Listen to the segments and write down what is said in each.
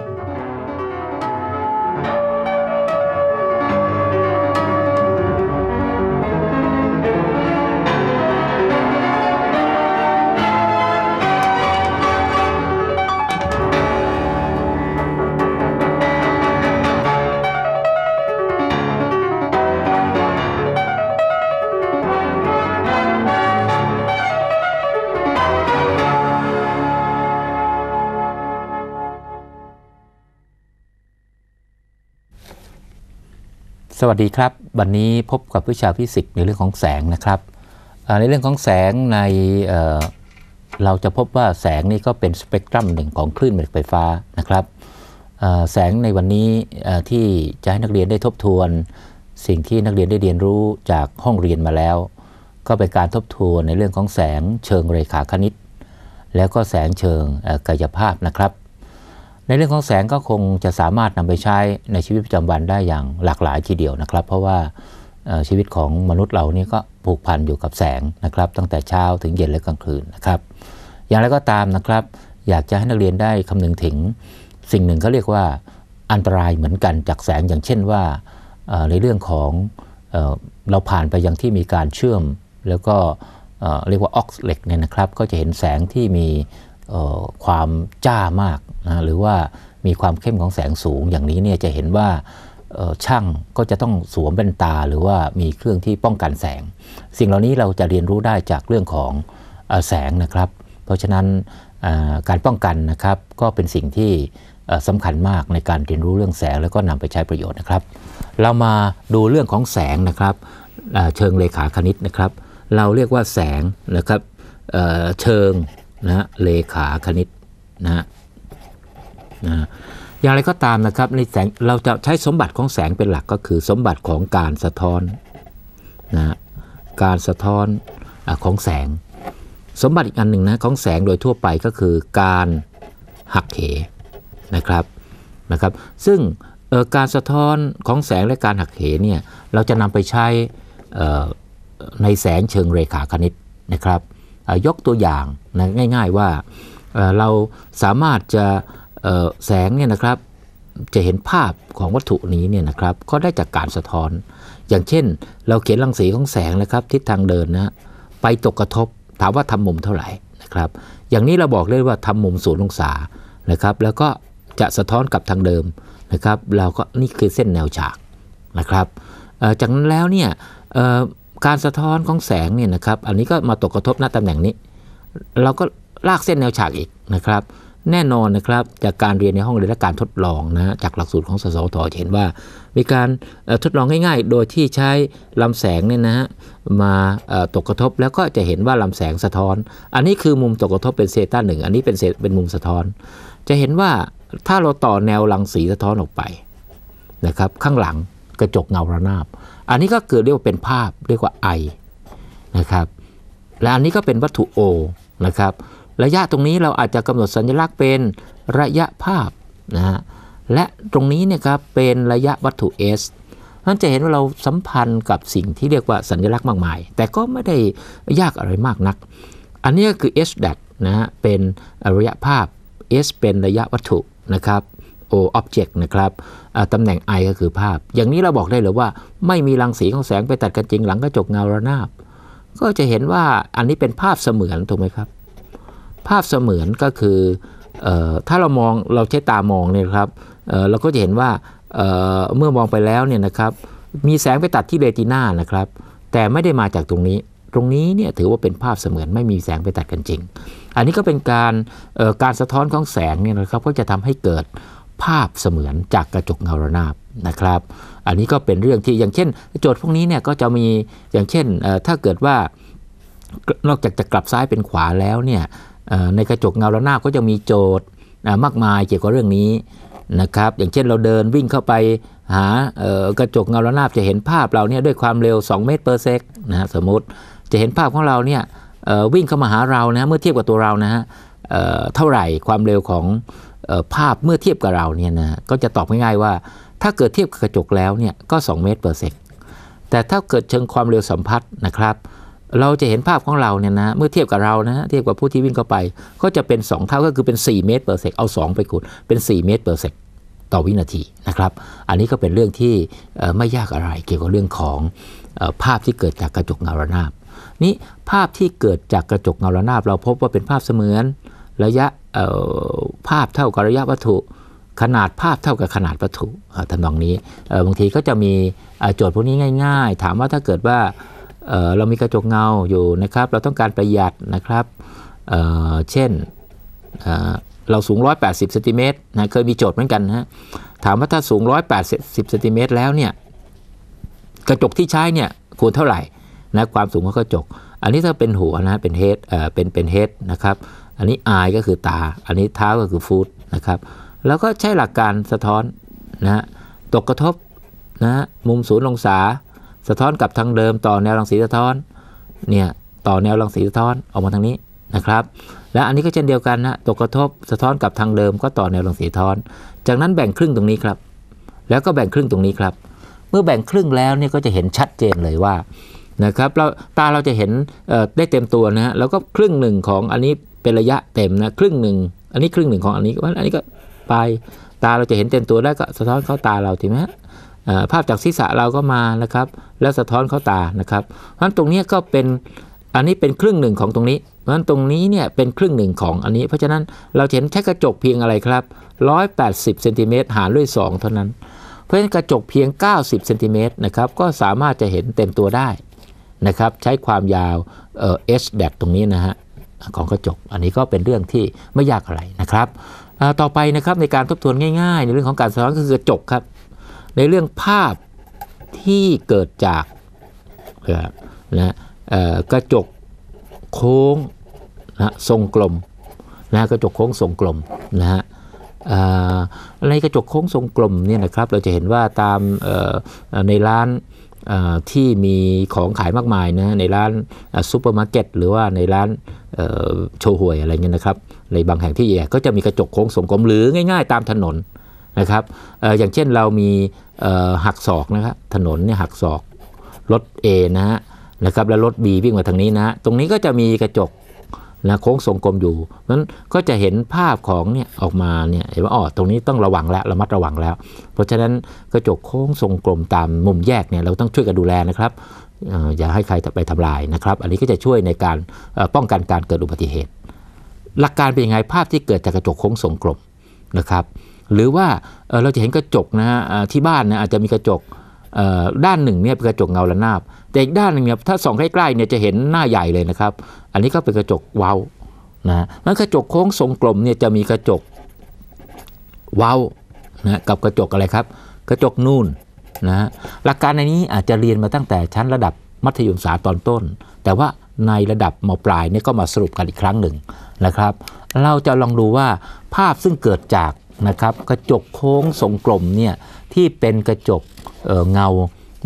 you สวัสดีครับ วันนี้พบกับวิชาฟิสิกส์ในเรื่องของแสงนะครับ ในเรื่องของแสงในเเราจะพบว่าแสงนี่ก็เป็นสเปกตรัมหนึ่งของคลื่นแม่เหล็กไฟฟ้านะครับแสงในวันนี้ที่จะให้นักเรียนได้ทบทวนสิ่งที่นักเรียนได้เรียนรู้จากห้องเรียนมาแล้ว ก็เป็นการทบทวนในเรื่องของแสงเชิงเรขาคณิต แล้วก็แสงเชิงกายภาพนะครับในเรื่องของแสงก็คงจะสามารถนำไปใช้ในชีวิตประจำวันได้อย่างหลากหลายทีเดียวนะครับ เพราะว่าชีวิตของมนุษย์เรานี่ก็ผูกพันอยู่กับแสงนะครับ ตั้งแต่เช้าถึงเย็นและกลางคืนนะครับอย่างไรก็ตามนะครับ อยากจะให้นักเรียนได้คำนึงถึงสิ่งหนึ่งเขาเรียกว่าอันตรายเหมือนกันจากแสงอย่างเช่นว่าในเรื่องของเราผ่านไปยังที่มีการเชื่อมแล้วก็เรียกว่าออกเหล็กเนี่ยนะครับก็จะเห็นแสงที่มีความจ้ามากนะหรือว่ามีความเข้มของแสงสูงอย่างนี้เนี่ยจะเห็นว่าช่างก็จะต้องสวมแว่นตาหรือว่ามีเครื่องที่ป้องกันแสง สิ่งเหล่านี้เราจะเรียนรู้ได้จากเรื่องของแสงนะครับ เพราะฉะนั้นการป้องกันนะครับ ก็เป็นสิ่งที่สำคัญมากในการเรียนรู้เรื่องแสงแล้วก็นำไปใช้ประโยชน์นะครับ เรามาดูเรื่องของแสงนะครับเชิงเลขาคณิตนะครับ เราเรียกว่าแสงนะครับเชิงนะเลขาคณิตนะนะอย่างไรก็ตามนะครับในแสงเราจะใช้สมบัติของแสงเป็นหลักก็คือสมบัติของการสะท้อนนะการสะท้อนของแสง สมบัติอีกอันหนึ่งนะของแสงโดยทั่วไปก็คือการหักเหนะครับนะครับซึ่งการสะท้อนของแสงและการหักเหเนี่ยเราจะนำไปใช้ในแสงเชิงเรขาคณิตนะครับยกตัวอย่างนะง่ายๆว่าเราสามารถจะแสงเนี่ยนะครับจะเห็นภาพของวัตถุนี้เนี่ยนะครับก็ได้จากการสะท้อน อย่างเช่นเราเขียนรังสีของแสงนะครับทิศทางเดินนะไปตกกระทบถามว่าทำมุมเท่าไหร่นะครับ อย่างนี้เราบอกเลยว่าทำมุมศูนย์องศานะครับ แล้วก็จะสะท้อนกลับทางเดิมนะครับ เราก็นี่คือเส้นแนวฉากนะครับจากนั้นแล้วเนี่ยการสะท้อนของแสงเนี่ยนะครับ อันนี้ก็มาตกกระทบหน้าตำแหน่งนี้ เราก็ลากเส้นแนวฉากอีกนะครับแน่นอนนะครับจากการเรียนในห้องเรียนและการทดลองนะจากหลักสูตรของสสทเห็นว่ามีการทดลองง่ายๆโดยที่ใช้ลำแสงเนี่ยนะฮะมาตกกระทบแล้วก็จะเห็นว่าลำแสงสะท้อน อันนี้คือมุมตกกระทบเป็นเซต้าหนึ่งอันนี้เป็นเซเป็นมุมสะท้อน จะเห็นว่าถ้าเราต่อแนวรังสีสะท้อนออกไปนะครับ ข้างหลังกระจกเงาระนาบ อันนี้ก็เกิดเรียกว่าเป็นภาพเรียกว่าไอนะครับและอันนี้ก็เป็นวัตถุโอนะครับระยะตรงนี้เราอาจจะกำหนดสัญลักษณ์เป็นระยะภาพ นะฮะ และตรงนี้เนี่ยครับเป็นระยะวัตถุ S นั่นจะเห็นว่าเราสัมพันธ์กับสิ่งที่เรียกว่าสัญลักษณ์มากมาย แต่ก็ไม่ได้ยากอะไรมากนัก อันนี้คือ S ดัดนะฮะ เป็นระยะภาพ S เป็นระยะวัตถุนะครับ O object นะครับตำแหน่ง I ก็คือภาพ อย่างนี้เราบอกได้เลยว่า ไม่มีรังสีของแสงไปตัดกันจริงหลังกระจกเงาระนาบ ก็จะเห็นว่าอันนี้เป็นภาพเสมือนถูกไหมครับภาพเสมือนก็คืออถ้าเรามองเราใช้ตามองเนี่ยครับเเราก็จะเห็นว่าเเมื่อมองไปแล้วเนี่ยนะครับมีแสงไปตัดที่เรติน่านะครับ แต่ไม่ได้มาจากตรงนี้ตรงนี้เนี่ยถือว่าเป็นภาพเสมือนไม่มีแสงไปตัดกันจริง อันนี้ก็เป็นการการสะท้อนของแสงเนี่ยนะครับ ก็จะทำให้เกิดภาพเสมือนจากกระจกเงาระนาบนะครับ อันนี้ก็เป็นเรื่องที่อย่างเช่น โจทย์พวกนี้เนี่ยก็จะมีอย่างเช่นถ้าเกิดว่านอกจากจะกลับซ้ายเป็นขวาแล้วเนี่ยในกระจกเงาระนาบก็จะมีโจทย์มากมาย เกี่ยวกับเรื่องนี้นะครับ อย่างเช่นเราเดินวิ่งเข้าไปหากระจกเงาระนาบจะเห็นภาพเราเนี่ยด้วยความเร็ว 2 เมตรเปอร์เซกนะสมมติจะเห็นภาพของเราเนี่ยวิ่งเข้ามาหาเรานะเมื่อเทียบกับตัวเรานะฮะเท่าไหร่ความเร็วของภาพเมื่อเทียบกับเราเนี่ยนะก็จะตอบง่ายๆว่าถ้าเกิดเทียบกับกระจกแล้วเนี่ยก็ 2เมตรเปอร์เซกแต่ถ้าเกิดเชิงความเร็วสัมพัทธ์นะครับเราจะเห็นภาพของเราเนี่ยนะ เมื่อเทียบกับเรานะเทียบกับผู้ที่วิ่งเข้าไป ก็จะเป็น 2 เท่าก็คือเป็น 4 เมตรเปอร์เซกเอา2ไปคูณ เป็น 4 เมตรเปอร์เซกต่อวินาทีนะครับ อันนี้ก็เป็นเรื่องที่ไม่ยากอะไร เกี่ยวกับเรื่องของภาพที่เกิดจากกระจกเงาระนาบ นี้ภาพที่เกิดจากกระจกเงาระนาบเราพบว่าเป็นภาพเสมือนระยะภาพเท่ากับระยะวัตถุ ขนาดภาพเท่ากับขนาดวัตถุทำนองนี้ บางทีก็จะมีโจทย์พวกนี้ง่าย ๆ ถามว่าถ้าเกิดว่าเรามีกระจกเงาอยู่นะครับ เราต้องการประหยัดนะครับเเช่นเเราสูง 180เซนติเมตรนะเคยมีโจทย์เหมือนกันฮะถามว่าถ้าสูง 180เซนติเมตรแล้วเนี่ยกระจกที่ใช้เนี่ยควรเท่าไหร่นะความสูงของกระจก อันนี้ถ้าเป็นหัวนะเป็นเฮดเอ่อเป็นเป็นเฮดนะครับอันนี้อายก็คือตาอันนี้เท้าก็คือฟูดนะครับแล้วก็ใช้หลักการสะท้อนนะตกกระทบนะมุมศูนย์องศาสะท้อนกลับทางเดิมต่อแนวรังสีสะท้อนเนี่ยต่อแนวรังสีสะท้อนออกมาทางนี้นะครับ และอันนี้ก็เช่นเดียวกันนะตกกระทบสะท้อนกลับทางเดิมก็ต่อแนวรังสีสะท้อน จากนั้นแบ่งครึ่งตรงนี้ครับ แล้วก็แบ่งครึ่งตรงนี้ครับ เมื่อแบ่งครึ่งแล้วเนี่ยก็จะเห็นชัดเจนเลยว่านะครับเราตาเราจะเห็นได้เต็มตัวนะฮะแล้วก็ครึ่งหนึ่งของอันนี้เป็นระยะเต็มนะครึ่งหนึ่ง อันนี้ครึ่งหนึ่งของอันนี้อันนี้ก็ไปตาเราจะเห็นเต็มตัวได้ก็สะท้อนเข้าตาเราถูกไหมฮะภาพจากศีรษะเราก็มานะครับ แล้วสะท้อนเข้าตานะครับ เพราะฉะนั้นตรงนี้ก็เป็นอันนี้เป็นครึ่งหนึ่งของตรงนี้ เพราะฉะนั้นตรงนี้เนี่ยเป็นครึ่งหนึ่งของอันนี้ เพราะฉะนั้นเราเห็นแค่กระจก เพียงอะไรครับ180เซนติเมตรหารด้วย 2 เท่านั้น เพราะฉะนั้นกระจกเพียง90เซนติเมตรนะครับก็สามารถจะเห็นเต็มตัวได้นะครับใช้ความยาวเอ่อ h แดตรงนี้นะฮะของกระจกอันนี้ก็เป็นเรื่องที่ไม่ยากอะไรนะครับต่อไปนะครับในการทบทวนง่ายๆในเรื่องของการสะท้อนก็คือกระจกครับในเรื่องภาพที่เกิดจากนะกระจกโค้งนะทรงกลมนะกระจกโค้งทรงกลมนะฮะในกระจกโค้งทรงกลมเนี่ยนะครับเราจะเห็นว่าตามในร้านที่มีของขายมากมายนะในร้านซูเปอร์มาร์เก็ตหรือว่าในร้านโชห่วยอะไรเงี้ยนะครับในบางแห่งที่ใหญ่ก็จะมีกระจกโค้งทรงกลมหรือง่าย ๆ ตามถนนนะครับออย่างเช่นเรามีหักศอกนะครับถนนเนี่ยหักศอกรถ A นะฮะนะครับ แล้วรถ B วิ่งมาทางนี้นะ ตรงนี้ก็จะมีกระจกนะโค้งทรงกลมอยู่ นั้นก็จะเห็นภาพของเนี่ยออกมาเนี่ย เห็นว่าอ๋อตรงนี้ต้องระวังแล้วระมัดระวังแล้ว เพราะฉะนั้นกระจกโค้งทรงกลมตามมุมแยกเนี่ยเราต้องช่วยกันดูแลนะครับอย่าให้ใครไปทำลายนะครับ อันนี้ก็จะช่วยในการป้องกันการเกิดอุบัติเหตุ หลักการเป็นยังไงภาพที่เกิดจากกระจกโค้งทรงกลมนะครับหรือว่าเราจะเห็นกระจกนะฮะที่บ้านนะอาจจะมีกระจกด้านหนึ่งเนี่ยเป็นกระจกเงาระนาบแต่อีกด้านหนึ่งเนี่ยถ้าส่องใกล้ๆเนี่ยจะเห็นหน้าใหญ่เลยนะครับ อันนี้ก็เป็นกระจกเว้านะนั้นกระจกโค้งทรงกลมเนี่ยจะมีกระจกเว้านะกับกระจกอะไรครับกระจกนูนนะหลักการในนี้อาจจะเรียนมาตั้งแต่ชั้นระดับมัธยมศึกษาตอนต้น แต่ว่าในระดับมปลายเนี่ยก็มาสรุปกันอีกครั้งหนึ่งนะครับ เราจะลองดูว่าภาพซึ่งเกิดจากนะครับกระจกโค้งทรงกลมเนี่ยที่เป็นกระจกเเงา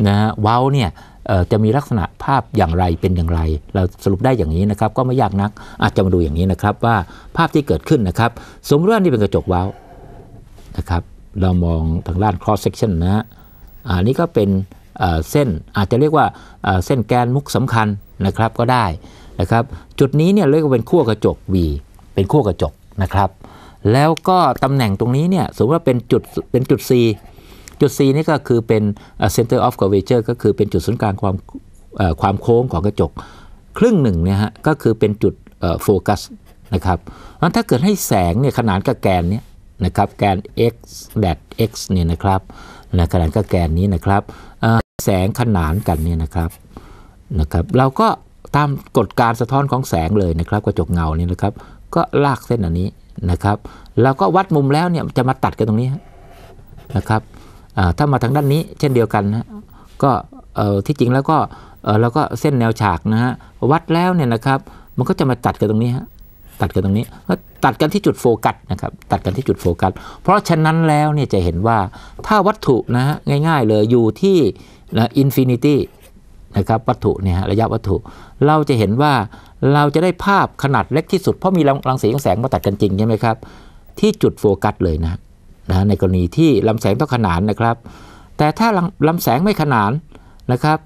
นะฮะว้าเนี่ยจะมีลักษณะภาพอย่างไรเป็นอย่างไร เราสรุปได้อย่างนี้นะครับ ก็ไม่ยากนักอาจจะมาดูอย่างนี้นะครับว่าภาพที่เกิดขึ้นนะครับ สมมติว่านี่เป็นกระจกว้าวนะครับ เรามองทางด้าน cross section นะฮะอันนี้ก็เป็นเส้นอาจจะเรียกว่าเส้นแกนมุกสำคัญนะครับก็ได้นะครับ จุดนี้เนี่ยเรียกว่าเป็นขั้วกระจก V เป็นขั้วกระจกนะครับแล้วก็ตำแหน่งตรงนี้เนี่ย สมมติว่าเป็นจุด เป็นจุด C จุด C นี่ก็คือเป็น center of curvature ก็คือเป็นจุดศูนย์กลางความความโค้งของกระจก ครึ่งหนึ่งเนี่ยฮะ ก็คือเป็นจุดโฟกัสนะครับงั้นถ้าเกิดให้แสงเนี่ยขนานกับแกนเนี่ยนะครับ แกน x แดด x เนี่ยนะครับ นะขนานกับแกนนี้นะครับแสงขนานกันเนี่ยนะครับ นะครับ เราก็ตามกฎการสะท้อนของแสงเลยนะครับ กระจกเงาเนี่ยนะครับ ก็ลากเส้นอันนี้นะครับแล้วก็วัดมุมแล้วเนี่ยจะมาตัดกันตรงนี้นะครับถ้ามาทางด้านนี้ เช่นเดียวกันนะก็ที่จริงแล้วก็เราก็เส้นแนวฉากนะฮะวัดแล้วเนี่ยนะครับ มันก็จะมาตัดกันตรงนี้ฮะตัดกันตรงนี้ ตัดกันที่จุดโฟกัสนะครับตัดกันที่จุดโฟกัสเพราะฉะนั้นแล้วเนี่ยจะเห็นว่าถ้าวัตถุนะฮะง่ายๆเลยอยู่ที่อินฟินิตี้นะครับวัตถุเนี่ยระยะวัตถุเราจะเห็นว่าเราจะได้ภาพขนาดเล็กที่สุด เพราะมีรังสีของแสงมาตัดกันจริงใช่ไหมครับ ที่จุดโฟกัสเลยนะนะในกรณีที่ลำแสงต้องขนานนะครับ แต่ถ้าลำแสงไม่ขนานนะครับ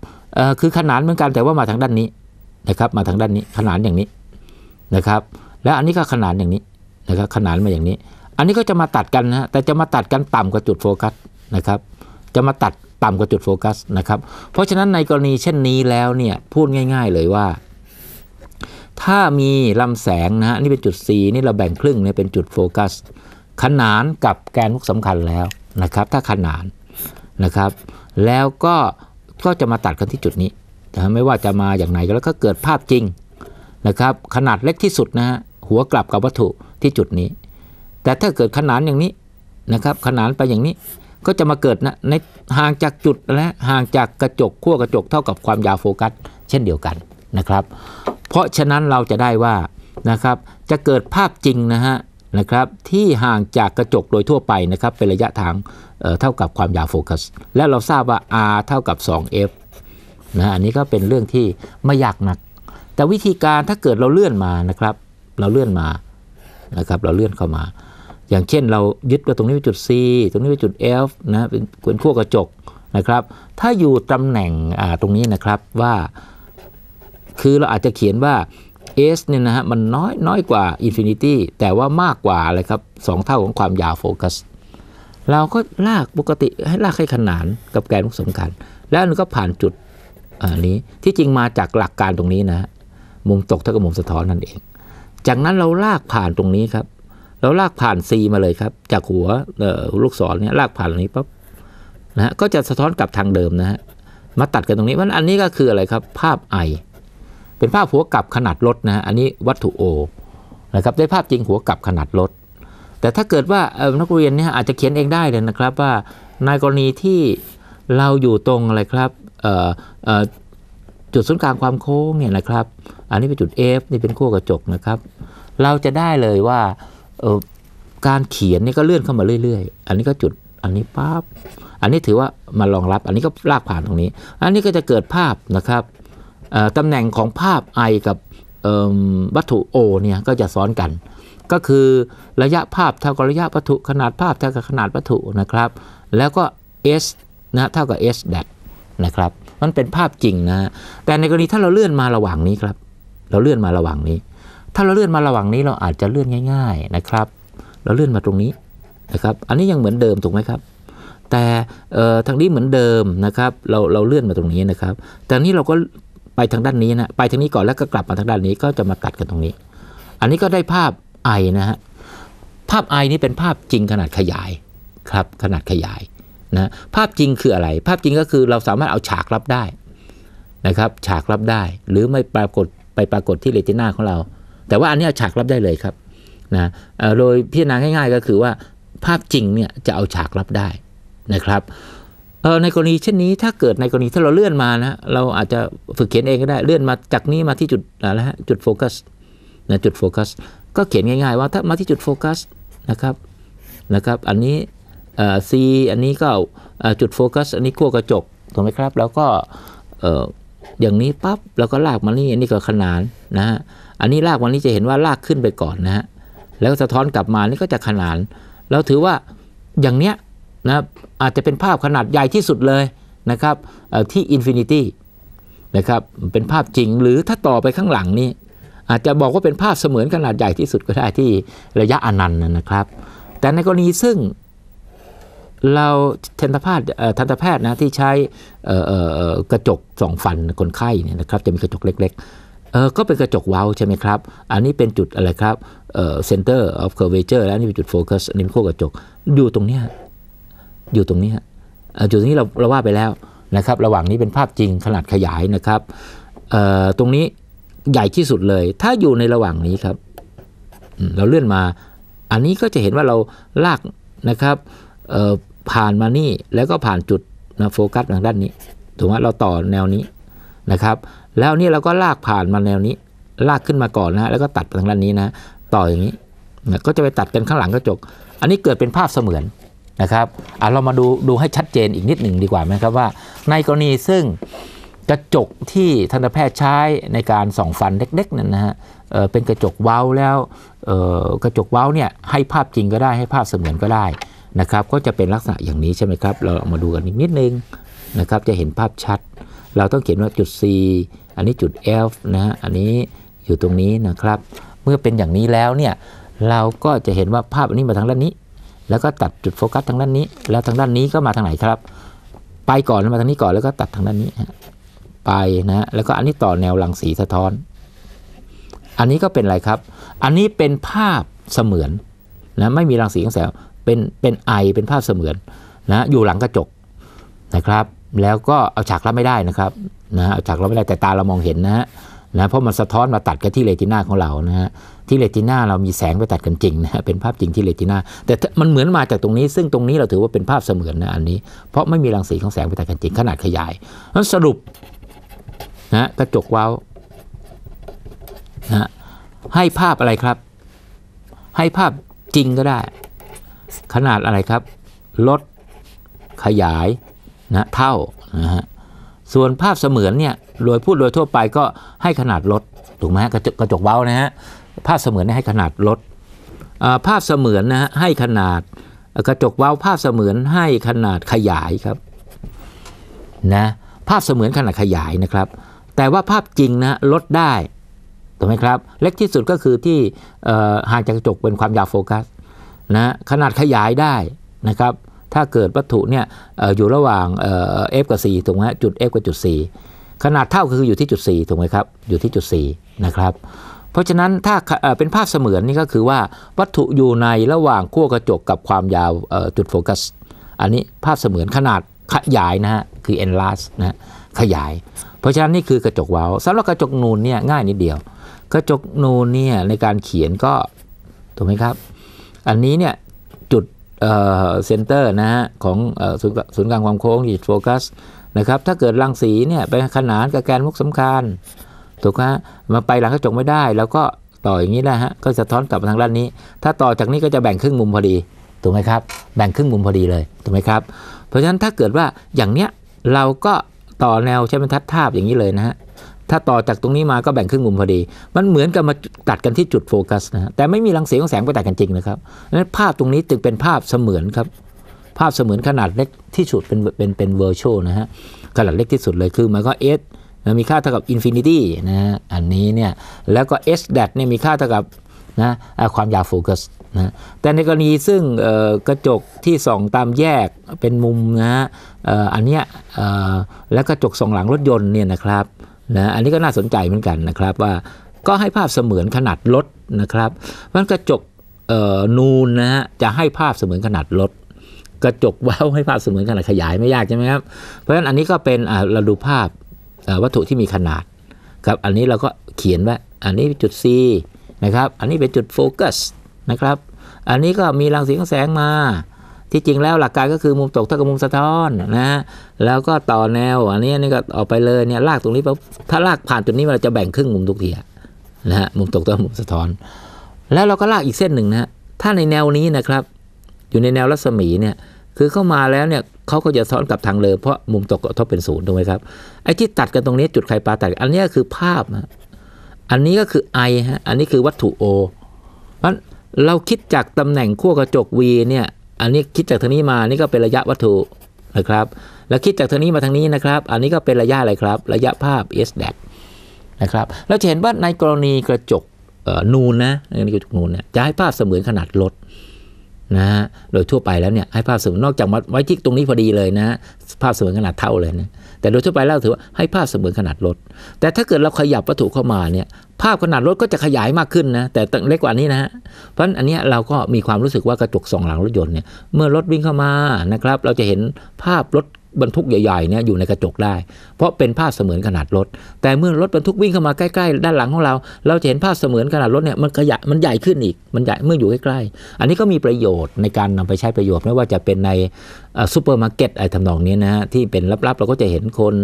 คือขนานเหมือนกันแต่ว่ามาทางด้านนี้นะครับมาทางด้านนี้ขนานอย่างนี้นะครับ แล้วอันนี้ก็ขนานอย่างนี้นะครับขนานมาอย่างนี้ อันนี้ก็จะมาตัดกันนะแต่จะมาตัดกันต่ำกว่าจุดโฟกัสนะครับจะมาตัดต่ำกว่าจุดโฟกัสนะครับเพราะฉะนั้นในกรณีเช่นนี้แล้วเนี่ยพูดง่าย ๆเลยว่าถ้ามีลำแสงนะฮะนี่เป็นจุด C นี่เราแบ่งครึ่งเนี่ยเป็นจุดโฟกัส ขนานกับแกนมุกสำคัญแล้วนะครับ ถ้าขนานนะครับ แล้วก็ก็จะมาตัดกันที่จุดนี้นะไม่ว่าจะมาอย่างไหนก็แล้วก็เกิดภาพจริงนะครับขนาดเล็กที่สุดนะฮะหัวกลับกับวัตถุที่จุดนี้ แต่ถ้าเกิดขนานอย่างนี้นะครับขนานไปอย่างนี้ก็จะมาเกิดนะในห่างจากจุดและห่างจากกระจกขั้วกระจกเท่ากับความยาวโฟกัสเช่นเดียวกันนะครับ เพราะฉะนั้นเราจะได้ว่านะครับจะเกิดภาพจริงนะฮะนะครับที่ห่างจากกระจกโดยทั่วไปนะครับเป็นระยะทางเท่ากับความยาวโฟกัสและเราทราบว่า r เท่ากับ 2f นะอันนี้ก็เป็นเรื่องที่ไม่ยากนัก แต่วิธีการถ้าเกิดเราเลื่อนมานะครับเราเลื่อนมา นะครับเราเลื่อนเข้ามา อย่างเช่นเรายึดว่าตรงนี้เป็นจุด c ตรงนี้เป็นจุด f นะเป็นขั้วกระจกนะครับถ้าอยู่ตำแหน่งตรงนี้นะครับว่าคือเราอาจจะเขียนว่า S เนี่ยนะฮะมันน้อยน้อยกว่า Infinity แต่ว่ามากกว่าอะไรครับสองเท่าของความยาวโฟกัสเราก็ลากปกติให้ลากให้ขนานกับแกนสมการแล้วมันก็ผ่านจุดอันนี้ที่จริงมาจากหลักการตรงนี้นะ มุมตกเท่ากับมุมสะท้อนนั่นเอง จากนั้นเราลากผ่านตรงนี้ครับ เราลากผ่าน C มาเลยครับ จากหัวลูกศรเนี่ยลากผ่านตรงนี้ปั๊บนะฮะก็จะสะท้อนกลับทางเดิมนะฮะมาตัดกันตรงนี้เพรันอันนี้ก็คืออะไรครับ ภาพ I เป็นภาพหัวกลับขนาดรถนะฮะอันนี้วัตถุโอนะครับ ได้ภาพจริงหัวกลับขนาดรถแต่ถ้าเกิดว่านักเรียนเนี่ยอาจจะเขียนเองได้เลยนะครับ ว่าในกรณีที่เราอยู่ตรงอะไรครับจุดศูนย์กลางความโค้งเนี่ยนะครับ อันนี้เป็นจุด F นี่เป็นขั้วกระจกนะครับ เราจะได้เลยว่า การเขียนนี่ก็เลื่อนเข้ามาเรื่อยๆ อันนี้ก็จุดอันนี้ปั๊บอันนี้ถือว่ามารองรับ อันนี้ก็ลากผ่านตรงนี้ อันนี้ก็จะเกิดภาพนะครับตำแหน่งของภาพ I กับวัตถุ O เนี่ยก็จะซ้อนกัน ก็คือระยะภาพเท่ากับระยะวัตถุขนาดภาพเท่ากับขนาดวัตถุนะครับ แล้วก็ S นะเท่ากับ S a ดนะครับ มันเป็นภาพจริงนะ แต่ในกรณีถ้าเราเลื่อนมาระหว่างนี้ครับ เราเลื่อนมาระหว่างนี้ ถ้าเราเลื่อนมาระหว่างนี้ เราอาจจะเลื่อนง่าย ๆ นะครับ เราเลื่อนมาตรงนี้นะครับ อันนี้ยังเหมือนเดิมถูกไหมครับ แต่ทางนี้เหมือนเดิมนะครับ เราเราเลื่อนมาตรงนี้นะครับแต่นี้เราก็ไปทางด้านนี้นะ ไปทางนี้ก่อนแล้วก็กลับมาทางด้านนี้ก็จะมาตัดกันตรงนี้ อันนี้ก็ได้ภาพไอนะฮะภาพไอนี่เป็นภาพจริงขนาดขยายครับ ขนาดขยายนะภาพจริงคืออะไร ภาพจริงก็คือ เราสามารถเอาฉากรับได้นะครับ ฉากรับได้ หรือไม่ปรากฏไปปรากฏที่เลตินาของเรา แต่ว่าอันนี้เอาฉากรับได้เลยครับนะโดยพิจารณาง่ายๆ ก็คือว่าภาพจริงเนี่ยจะเอาฉากรับได้นะครับในกรณีเช่นนี้ถ้าเกิดในกรณีถ้าเราเลื่อนมานะเราอาจจะฝึกเขียนเองก็ได้เลื่อนมาจากนี้มาที่จุดอะไรฮะจุดโฟกัสนะจุดโฟกัสก็เขียนง่ายๆว่าถ้ามาที่จุดโฟกัสนะครับนะครับอันนี้ซีอันนี้ก็จุดโฟกัสอันนี้ขั้วกระจกถูกไหมครับ แล้วก็อย่างนี้ปั๊บแล้วก็ลากมานี่อันนี้ก็ขนานนะฮะอันนี้ลากมานี่จะเห็นว่าลากขึ้นไปก่อนนะฮะแล้วสะท้อนกลับมานี่ก็จะขนาน เราถือว่าอย่างเนี้ยนะอาจจะเป็นภาพขนาดใหญ่ที่สุดเลยนะครับที่อินฟินิตี้นะครับเป็นภาพจริงหรือถ้าต่อไปข้างหลังนี่อาจจะบอกว่าเป็นภาพเสมือนขนาดใหญ่ที่สุดก็ได้ที่ระยะอนันต์นะครับ แต่ในกรณีซึ่ง เราทันตแพทย์ทันตแพทย์นะที่ใช้กระจกสองฟันคนไข้เนี่ยนะครับจะมีกระจกเล็กๆ ก็เป็นกระจกเว้าใช่ไหมครับ อันนี้เป็นจุดอะไรครับเซนเตอร์ออฟเคอร์เวเจอร์แล้วนี่เป็นจุดโฟกัสนี้เป็นโคกระจกอยู่ตรงเนี้ยอยู่ตรงนี้ฮะจุดนี้เราเราว่าไปแล้วนะครับ ระหว่างนี้เป็นภาพจริงขนาดขยายนะครับตรงนี้ใหญ่ที่สุดเลย ถ้าอยู่ในระหว่างนี้ครับ เราเลื่อนมา อันนี้ก็จะเห็นว่าเราลากนะครับผ่านมานี่แล้วก็ผ่านจุดนะโฟกัสทางด้านนี้ถูกไหมเราต่อแนวนี้นะครับ แล้วนี่เราก็ลากผ่านมาแนวนี้ ลากขึ้นมาก่อนนะ แล้วก็ตัดทางด้านนี้นะ ต่ออย่างนี้นะก็จะไปตัดกันข้างหลังกระจก อันนี้เกิดเป็นภาพเสมือนนะครับเรามาดูดูให้ชัดเจนอีกนิดหนึ่งดีกว่าไหมครับว่า ในกรณีซึ่งกระจกที่ทันตแพทย์ใช้ในการส่องฟันเล็กๆนั่นนะฮะเป็นกระจกเว้าแล้ว กระจกเว้าเนี่ยให้ภาพจริงก็ได้ ให้ภาพเสมือนก็ได้นะครับ ก็จะเป็นลักษณะอย่างนี้ใช่ไหมครับ เราเอามาดูกันอีกนิดนึงนะครับจะเห็นภาพชัด เราต้องเขียนว่าจุด C อันนี้จุด F นะฮะ อันนี้อยู่ตรงนี้นะครับ เมื่อเป็นอย่างนี้แล้วเนี่ยเราก็จะเห็นว่าภาพอันนี้มาทางด้านนี้แล้วก็ตัดจุดโฟกัสทางด้านนี้ แล้วทางด้านนี้ก็มาทางไหนครับ ไปก่อนมาทางนี้ก่อนแล้วก็ตัดทางด้านนี้ไปนะ แล้วก็อันนี้ต่อแนวรังสีสะท้อน อันนี้ก็เป็นอะไรครับ อันนี้เป็นภาพเสมือนนะไม่มีรังสีของแสงเป็นเป็นไอเป็นภาพเสมือนนะ อยู่หลังกระจก นะครับ แล้วก็เอาฉากรับไม่ได้นะครับนะเอาฉากรับไม่ได้แต่ตาเรามองเห็นนะฮะนะเพราะมันสะท้อนมาตัดกับที่เรติน่าของเรานะฮะที่เรติน่าเรามีแสงไปตัดกันจริงนะเป็นภาพจริงที่เรติน่าแต่มันเหมือนมาจากตรงนี้ ซึ่งตรงนี้เราถือว่าเป็นภาพเสมือนนะอันนี้เพราะไม่มีรังสีของแสงไปตัดกันจริง ขนาดขยายนั้นสรุปนะกระจกว้าวนะให้ภาพอะไรครับ ให้ภาพจริงก็ได้ ขนาดอะไรครับ ลดขยายนะ เท่านะฮะส่วนภาพเสมือนเนี่ยโดยพูดโดยทั่วไปก็ให้ขนาดลดถูกไหมฮะกระจกระจกเบ้านะฮะภาพเสมือนให้ขนาดลดภาพเสมือนนะฮะให้ขนาดกระจกเบ้าภาพเสมือนให้ขนาดขยายครับนะภาพเสมือนขนาดขยายนะครับ แต่ว่าภาพจริงนะลดได้ถูกไหมครับ เล็กที่สุดก็คือที่ห่างจากกระจกเป็นความยาวโฟกัสนะขนาดขยายได้นะครับถ้าเกิดวัตถุเนี่ยอยู่ระหว่างเอฟกับ c ถูกไหมจุด f กับจุด c ขนาดเท่าคืออยู่ที่จุด c ถูกไหมครับอยู่ที่จุด c นะครับเพราะฉะนั้นถ้าเป็นภาพเสมือนนี่ก็คือว่าวัตถุอยู่ในระหว่างขั้วกระจกกับความยาวจุดโฟกัสอันนี้ภาพเสมือนขนาดขยายนะฮะคือ enlarge นะขยาย เพราะฉะนั้นนี่คือกระจกวาลสำหรับกระจกนูนเนี่ยง่ายนิดเดียว กระจกนูนเนี่ยในการเขียนก็ถูกไหมครับ อันนี้เนี่ยเซ็นเตอร์นะฮะ ของศูนย์กลางความโค้งดิจิตโฟกัส นะครับ ถ้าเกิดรังสีเนี่ยไปขนานกับแกนมุกสำคัญถูกไหมมาไปหลังกระจกไม่ได้ แล้วก็ต่ออย่างนี้นะฮะ ก็สะท้อนกลับมาทางด้านนี้ ถ้าต่อจากนี้ก็จะแบ่งครึ่งมุมพอดีถูกไหมครับ แบ่งครึ่งมุมพอดีเลยถูกไหมครับ เพราะฉะนั้นถ้าเกิดว่าอย่างเนี้ยเราก็ต่อแนวใช้บรรทัดทาบอย่างนี้เลยนะฮะถ้าต่อจากตรงนี้มาก็แบ่งครึ่งมุมพอดี มันเหมือนกับมาตัดกันที่จุดโฟกัสนะแต่ไม่มีรังสีของแสงไปตัดกันจริงนะครับนั้นภาพตรงนี้จึงเป็นภาพเสมือนครับ ภาพเสมือนขนาดเล็กที่สุดเป็นเป็นเป็นเวอร์ชวลนะฮะ ขนาดเล็กที่สุดเลยคือ มันก็เอสมีค่าเท่ากับอินฟินิตี้นะฮะอันนี้เนี่ย แล้วก็ s d แดเนี่ยมีค่าเท่ากับนะความยาวโฟกัสนะ แต่ในกรณีซึ่งกระจกที่ส่องตามแยกเป็นมุมนะฮะอันเนี้ยแล้วกระจกส่องหลังรถยนต์เนี่ยนะครับนะอันนี้ก็น่าสนใจเหมือนกันนะครับ ว่าก็ให้ภาพเสมือนขนาดรถนะครับมันกระจกนูนนะฮะจะให้ภาพเสมือนขนาดรถกระจกแววให้ภาพเสมือนขนาดขยายไม่ยากใช่ไหมครับ เพราะฉะนั้นอันนี้ก็เป็นเราดูภาพวัตถุที่มีขนาดครับอันนี้เราก็เขียนว่าอันนี้จุด C นะครับอันนี้เป็นจุดโฟกัสนะครับ อันนี้ก็มีรังสีของแสงมาที่จริงแล้วหลักการก็คือมุมตกเท่ากับมุมสะท้อนนะฮะ แล้วก็ต่อแนวอันนี้นี่ก็ออกไปเลยเนี่ยลากตรงนี้ปถ้าลากผ่านจุดนี้เราจะแบ่งครึ่งมุมทุกทีนะฮะมุมตกเท่ากับมุมสะท้อนแล้วเราก็ลากอีกเส้นหนึ่งนะฮะถ้าในแนวนี้นะครับ อยู่ในแนวรัศมีเนี่ย คือเข้ามาแล้วเนี่ยเขาก็จะซ้อนกับทางเลยเพราะมุมตกกระทบเป็นศูนย์ถูกไหมครับไอ้ที่ตัดกันตรงนี้จุดไข่ปลาตัดอันนี้คือภาพนะอันนี้ก็คือไอฮะอันนี้คือวัตถุโอเพราะเราคิดจากตำแหน่งขั้วกระจก V เนี่ยอันนี้คิดจากทางนี้มา นี่ก็เป็นระยะวัตถุนะครับ แล้วคิดจากทางนี้มาทางนี้นะครับ อันนี้ก็เป็นระยะอะไรครับ ระยะภาพ s d a นะครับเราจะเห็นว่าในกรณีกระจกนูนนะในกระจกนูนเนี่ยจะให้ภาพเสมือนขนาดรถนะฮะ โดยทั่วไปแล้วเนี่ยให้ภาพเสมือน นอกจากไว้ที่ตรงนี้พอดีเลยนะ ภาพเสมือนขนาดเท่าเลยนะแต่โดยทั่วไปแล้วถือว่าให้ ภาพเสมือนขนาดรถ แต่ถ้าเกิดเราขยับวัตถุเข้ามาเนี่ยภาพขนาดรถก็จะขยายมากขึ้นนะแต่เล็กกว่านี้นะฮะเพราะอันนี้เราก็มีความรู้สึกว่ากระจกสองหลังรถยนต์เนี่ยเมื่อรถวิ่งเข้ามานะครับเราจะเห็นภาพรถบรรทุกใหญ่ๆเนี่ยอยู่ในกระจกได้ เพราะเป็นภาพเสมือนขนาดรถ แต่เมื่อรถบรรทุกวิ่งเข้ามาใกล้ ๆ ด้านหลังของเรา เราจะเห็นภาพเสมือนขนาดรถเนี่ยมันขยยมันใหญ่ขึ้นอีก มันใหญ่เมื่ออยู่ใกล้ๆอันนี้ก็มีประโยชน์ในการนำไปใช้ประโยชน์ไม่ว่าจะเป็นในซูเปอร์มาร์เก็ตไอ้ทำนองนี้นะฮะ ที่เป็นลับๆเราก็จะเห็นคน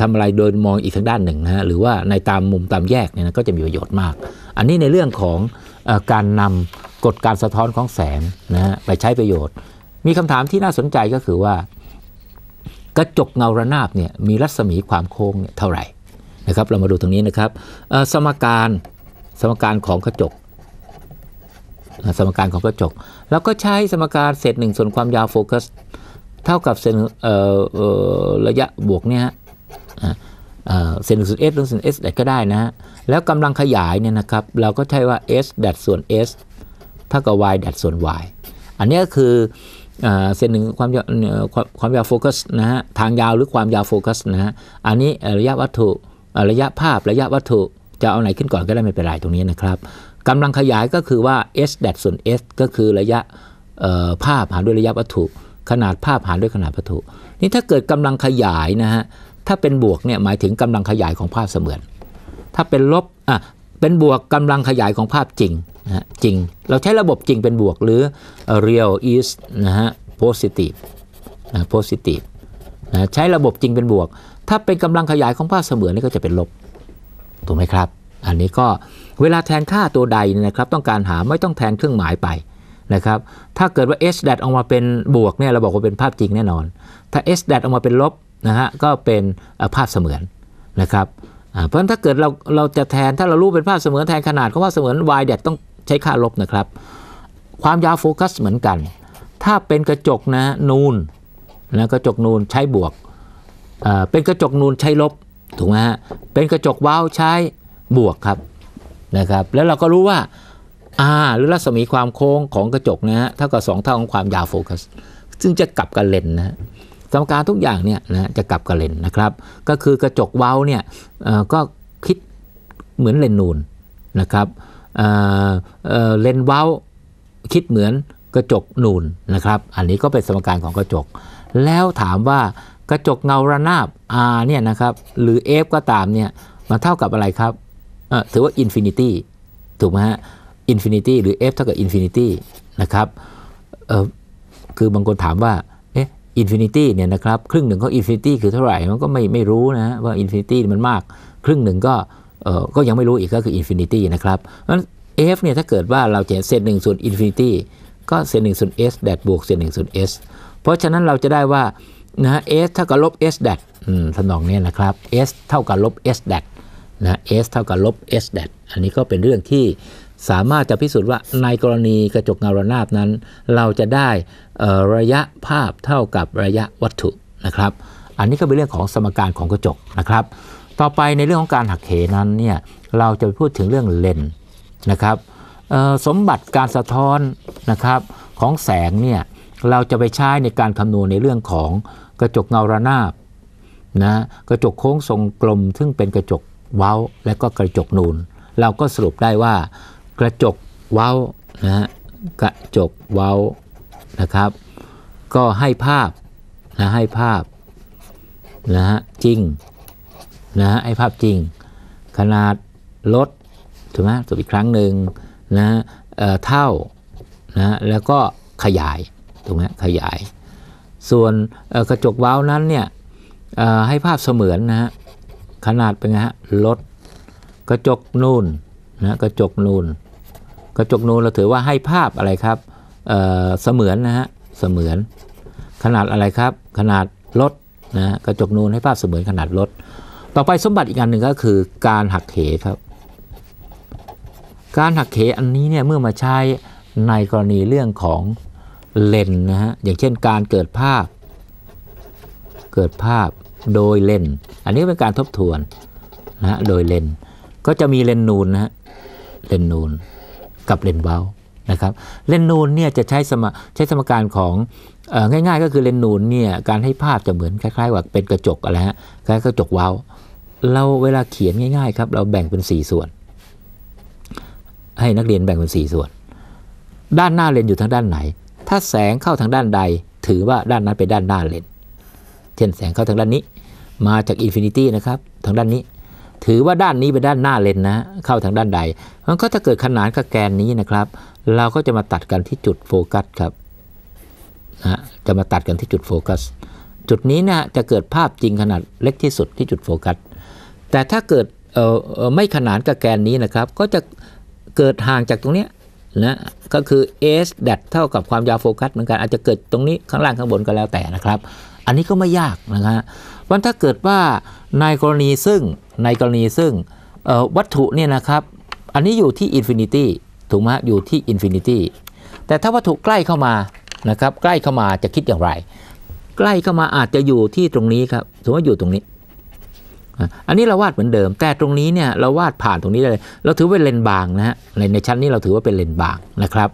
ทำอะไรโดยมองอีกทางด้านหนึ่งนะฮะ หรือว่าในตามมุมตามแยกเนี่ยนะก็จะมีประโยชน์มาก อันนี้ในเรื่องของอการนำกฎการสะท้อนของแสงนะฮะ ไปใช้ประโยชน์ มีคำถามที่น่าสนใจก็คือว่ากระจกเงาระนาบเนี่ย มีรัศมีความโค้งเนี่ยเท่าไหร่ นะครับเรามาดูตรงนี้นะครับสมการสมการของกระจกสมการของกระจกแล้วก็ใช้สมการเศษหนึ่งส่วนความยาวโฟกัสเท่ากับเซนระยะบวกเนี่ยเซนหนึ่งส่วนเอสหรือส่วนเอสก็ได้นะฮะแล้วกำลังขยายเนี่ยนะครับเราก็ใช้ว่า s ดัดส่วน s เท่ากับ y ดัดส่วน y อันนี้คือเส้นหนึ่งความยาวความยาวโฟกัสนะฮะทางยาวหรือความยาวโฟกัสนะฮะอันนี้ระยะวัตถุระยะภาพระยะวัตถุจะเอาไหนขึ้นก่อนก็ได้ไม่เป็นไรตรงนี้นะครับกำลังขยายก็คือว่า s แดส่วน s ก็คือระยะภาพหารด้วยระยะวัตถุ ขนาดภาพหารด้วยขนาดวัตถุนี่ถ้าเกิดกำลังขยายนะฮะถ้าเป็นบวกเนี่ยหมายถึงกำลังขยายของภาพเสมือน ถ้าเป็นลบอ่ะเป็นบวกกำลังขยายของภาพจริงนะจริง เราใช้ระบบจริงเป็นบวกหรือ real is นะฮะ positive นะ positive นะใช้ระบบจริงเป็นบวก ถ้าเป็นกำลังขยายของภาพเสมือนนี่ก็จะเป็นลบถูกไหมครับ อันนี้ก็เวลาแทนค่าตัวใดนะครับต้องการหาไม่ต้องแทนเครื่องหมายไปนะครับ ถ้าเกิดว่า s d a t ออกมาเป็นบวกเนี่ยเราบอกว่าเป็นภาพจริงแน่นอน ถ้า s d a t ออกมาเป็นลบนะฮะก็เป็นภาพเสมือนนะครับเพราะฉะนั้นถ้าเกิดเราเราจะแทนถ้าเรารูปเป็นภาพเสมือนแทนขนาดของภาพเสมือน y แดดต้องใช้ค่าลบนะครับความยาวโฟกัสเหมือนกัน ถ้าเป็นกระจกนะนูนนะกระจกนูนใช้บวกเป็นกระจกนูนใช้ลบถูกไหมฮะเป็นกระจกว้าวใช้บวกครับนะครับแล้วเราก็รู้ว่าอ่าหรือรัศมีความโค้งของกระจกนะฮะเท่ากับ 2 เท่าของความยาวโฟกัสซึ่งจะกลับกันเลนนะะสมการทุกอย่างเนี่ยนะจะกลับกันเลนนะครับ ก็คือกระจกเว้าเนี่ยก็คิดเหมือนเลนนูนนะครับเลนเว้าคิดเหมือนกระจกนูนนะครับ อันนี้ก็เป็นสมการของกระจก แล้วถามว่ากระจกเงาระนาบ R เนี่ยนะครับหรือ F ก็ตามเนี่ยมันเท่ากับอะไรครับถือว่าอินฟินิตี้ถูกไหมฮะอินฟินิตี้หรือ f เท่ากับอินฟินิตี้นะครับคือบางคนถามว่าเอ๊ะอินฟินิตี้เนี่ยนะครับครึ่งหนึ่งของอินฟินิตี้คือเท่าไหร่มันก็ไม่ไม่รู้นะว่าอินฟินิตี้มันมาก ครึ่งหนึ่งก็เออก็ยังไม่รู้อีกก็คืออินฟินิตี้นะครับเพราะฉะนั้น f เนี่ยถ้าเกิดว่าเราจะเศษหนึ่งส่วนอินฟินิตี้ก็เศษหนึ่งส่วน s แดดบวกเศษหนึ่งส่วน s เพราะฉะนั้นเราจะได้ว่านะ s เท่ากับลบ s แดดทำนองนี้นะครับ s เท่ากับลบ s แดดนะ s เท่ากับลบ s แดดอันนี้ก็เป็นเรื่องที่สามารถจะพิสูจน์ว่าในกรณีกระจกเงาระนาบนั้น เราจะได้ระยะภาพเท่ากับระยะวัตถุนะครับ อันนี้ก็เป็นเรื่องของสมการของกระจกนะครับ ต่อไปในเรื่องของการหักเหนั้นเนี่ยเราจะพูดถึงเรื่องเลนนะครับสมบัติการสะท้อนนะครับของแสงเนี่ยเราจะไปใช้ในการคำนวณในเรื่องของกระจกเงาระนาบนะกระจกโค้งทรงกลมซึ่งเป็นกระจกเว้าและก็กระจกนูน เราก็สรุปได้ว่ากระจกเว้านะฮะกระจกเว้านะครับ ก็ให้ภาพนะให้ภาพนะฮะจริงนะฮะให้ภาพจริง ขนาดลดถูกไหมสรุปอีกครั้งหนึ่งนะเท่านะแล้วก็ขยายถูกไหมขยาย ส่วนกระจกว้านั้นเนี่ยให้ภาพเสมือนนะฮะขนาดเป็นไงฮะลดกระจกนูนนะกระจกนูนกระจกนูนเราถือว่าให้ภาพอะไรครับเเสมือนนะฮะเสมือนขนาดอะไรครับ ขนาดลดนะกระจกนูนให้ภาพเสมือนขนาดลดต่อไปสมบัติอีกอันหนึ่งก็คือการหักเหครับการหักเหอันนี้เนี่ยเมื่อมาใช้ในกรณีเรื่องของเลนนะฮะอย่างเช่นการเกิดภาพเกิดภาพโดยเลน อันนี้เป็นการทบทวนนะโดยเลน ก็จะมีเลนนูนนะฮะ เลนนูนกับเลนเว้านะครับ เลนนูนเนี่ยจะใช้สมใช้สมการของง่ายๆก็คือเลนนูนเนี่ยการให้ภาพจะเหมือนคล้ายๆว่าเป็นกระจกอะไรฮะคล้ายกระจกเว้า เราเวลาเขียนง่ายๆครับเราแบ่งเป็น 4 ส่วน ให้นักเรียนแบ่งเป็น 4 ส่วน ด้านหน้าเลนอยู่ทางด้านไหน ถ้าแสงเข้าทางด้านใดถือว่าด้านนั้นเป็นด้านหน้าเลนเช่นแสงเข้าทางด้านนี้มาจากอินฟินิตี้นะครับทางด้านนี้ ถือว่าด้านนี้เป็นด้านหน้าเลนนะ เข้าทางด้านใดมันก็ถ้าเกิดขนานกับแกนนี้นะครับ เราก็จะมาตัดกันที่จุดโฟกัสครับนะจะมาตัดกันที่จุดโฟกัสจุดนี้นะจะเกิดภาพจริงขนาดเล็กที่สุดที่จุดโฟกัสแต่ถ้าเกิดไม่ขนานกับแกนนี้นะครับ ก็จะเกิดห่างจากตรงนี้นะก็คือ s แดดเท่ากับความยาวโฟกัสเหมือนกันอาจจะเกิดตรงนี้ข้างล่างข้างบนก็แล้วแต่นะครับอันนี้ก็ไม่ยากนะฮะวันถ้าเกิดว่าในกรณีซึ่งในกรณีซึ่ง วัตถุเนี่ยนะครับ อันนี้อยู่ที่อินฟินิตี้ถูกไหมอยู่ที่อินฟินิตี้ แต่ถ้าวัตถุใกล้เข้ามานะครับ ใกล้เข้ามาจะคิดอย่างไร ใกล้เข้ามาอาจจะอยู่ที่ตรงนี้ครับถือว่าอยู่ตรงนี้ อันนี้เราวาดเหมือนเดิม แต่ตรงนี้เนี่ยเราวาดผ่านตรงนี้เลย เราถือเป็นเลนบางนะฮะในชั้นนี้เราถือว่าเป็นเลนบางนะครับ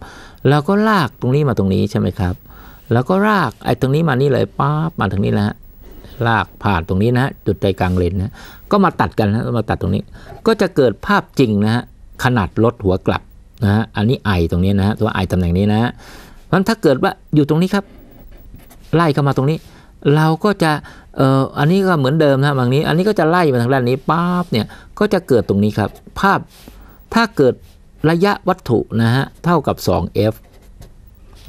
เราก็ลากตรงนี้มาตรงนี้ใช่ไหมครับแล้วก็รากไอ้ตรงนี้มานี่เลยป๊าบมาทางนี้นะฮะลากผ่านตรงนี้นะฮะจุดใจกลางเลนนะ ก็มาตัดกันนะมาตัดตรงนี้ ก็จะเกิดภาพจริงนะฮะขนาดรถหัวกลับนะฮะอันนี้ไอตรงนี้นะฮะตัวไอตำแหน่งนี้นะฮะเพราะถ้าเกิดว่าอยู่ตรงนี้ครับ ไล่เข้ามาตรงนี้เราก็จะเอ่ออันนี้ก็เหมือนเดิมนะบางนี้ อันนี้ก็จะไล่มาทางด้านนี้ป๊าบเนี่ยก็จะเกิดตรงนี้ครับ ภาพถ้าเกิดระยะวัตถุนะฮะเท่ากับ 2f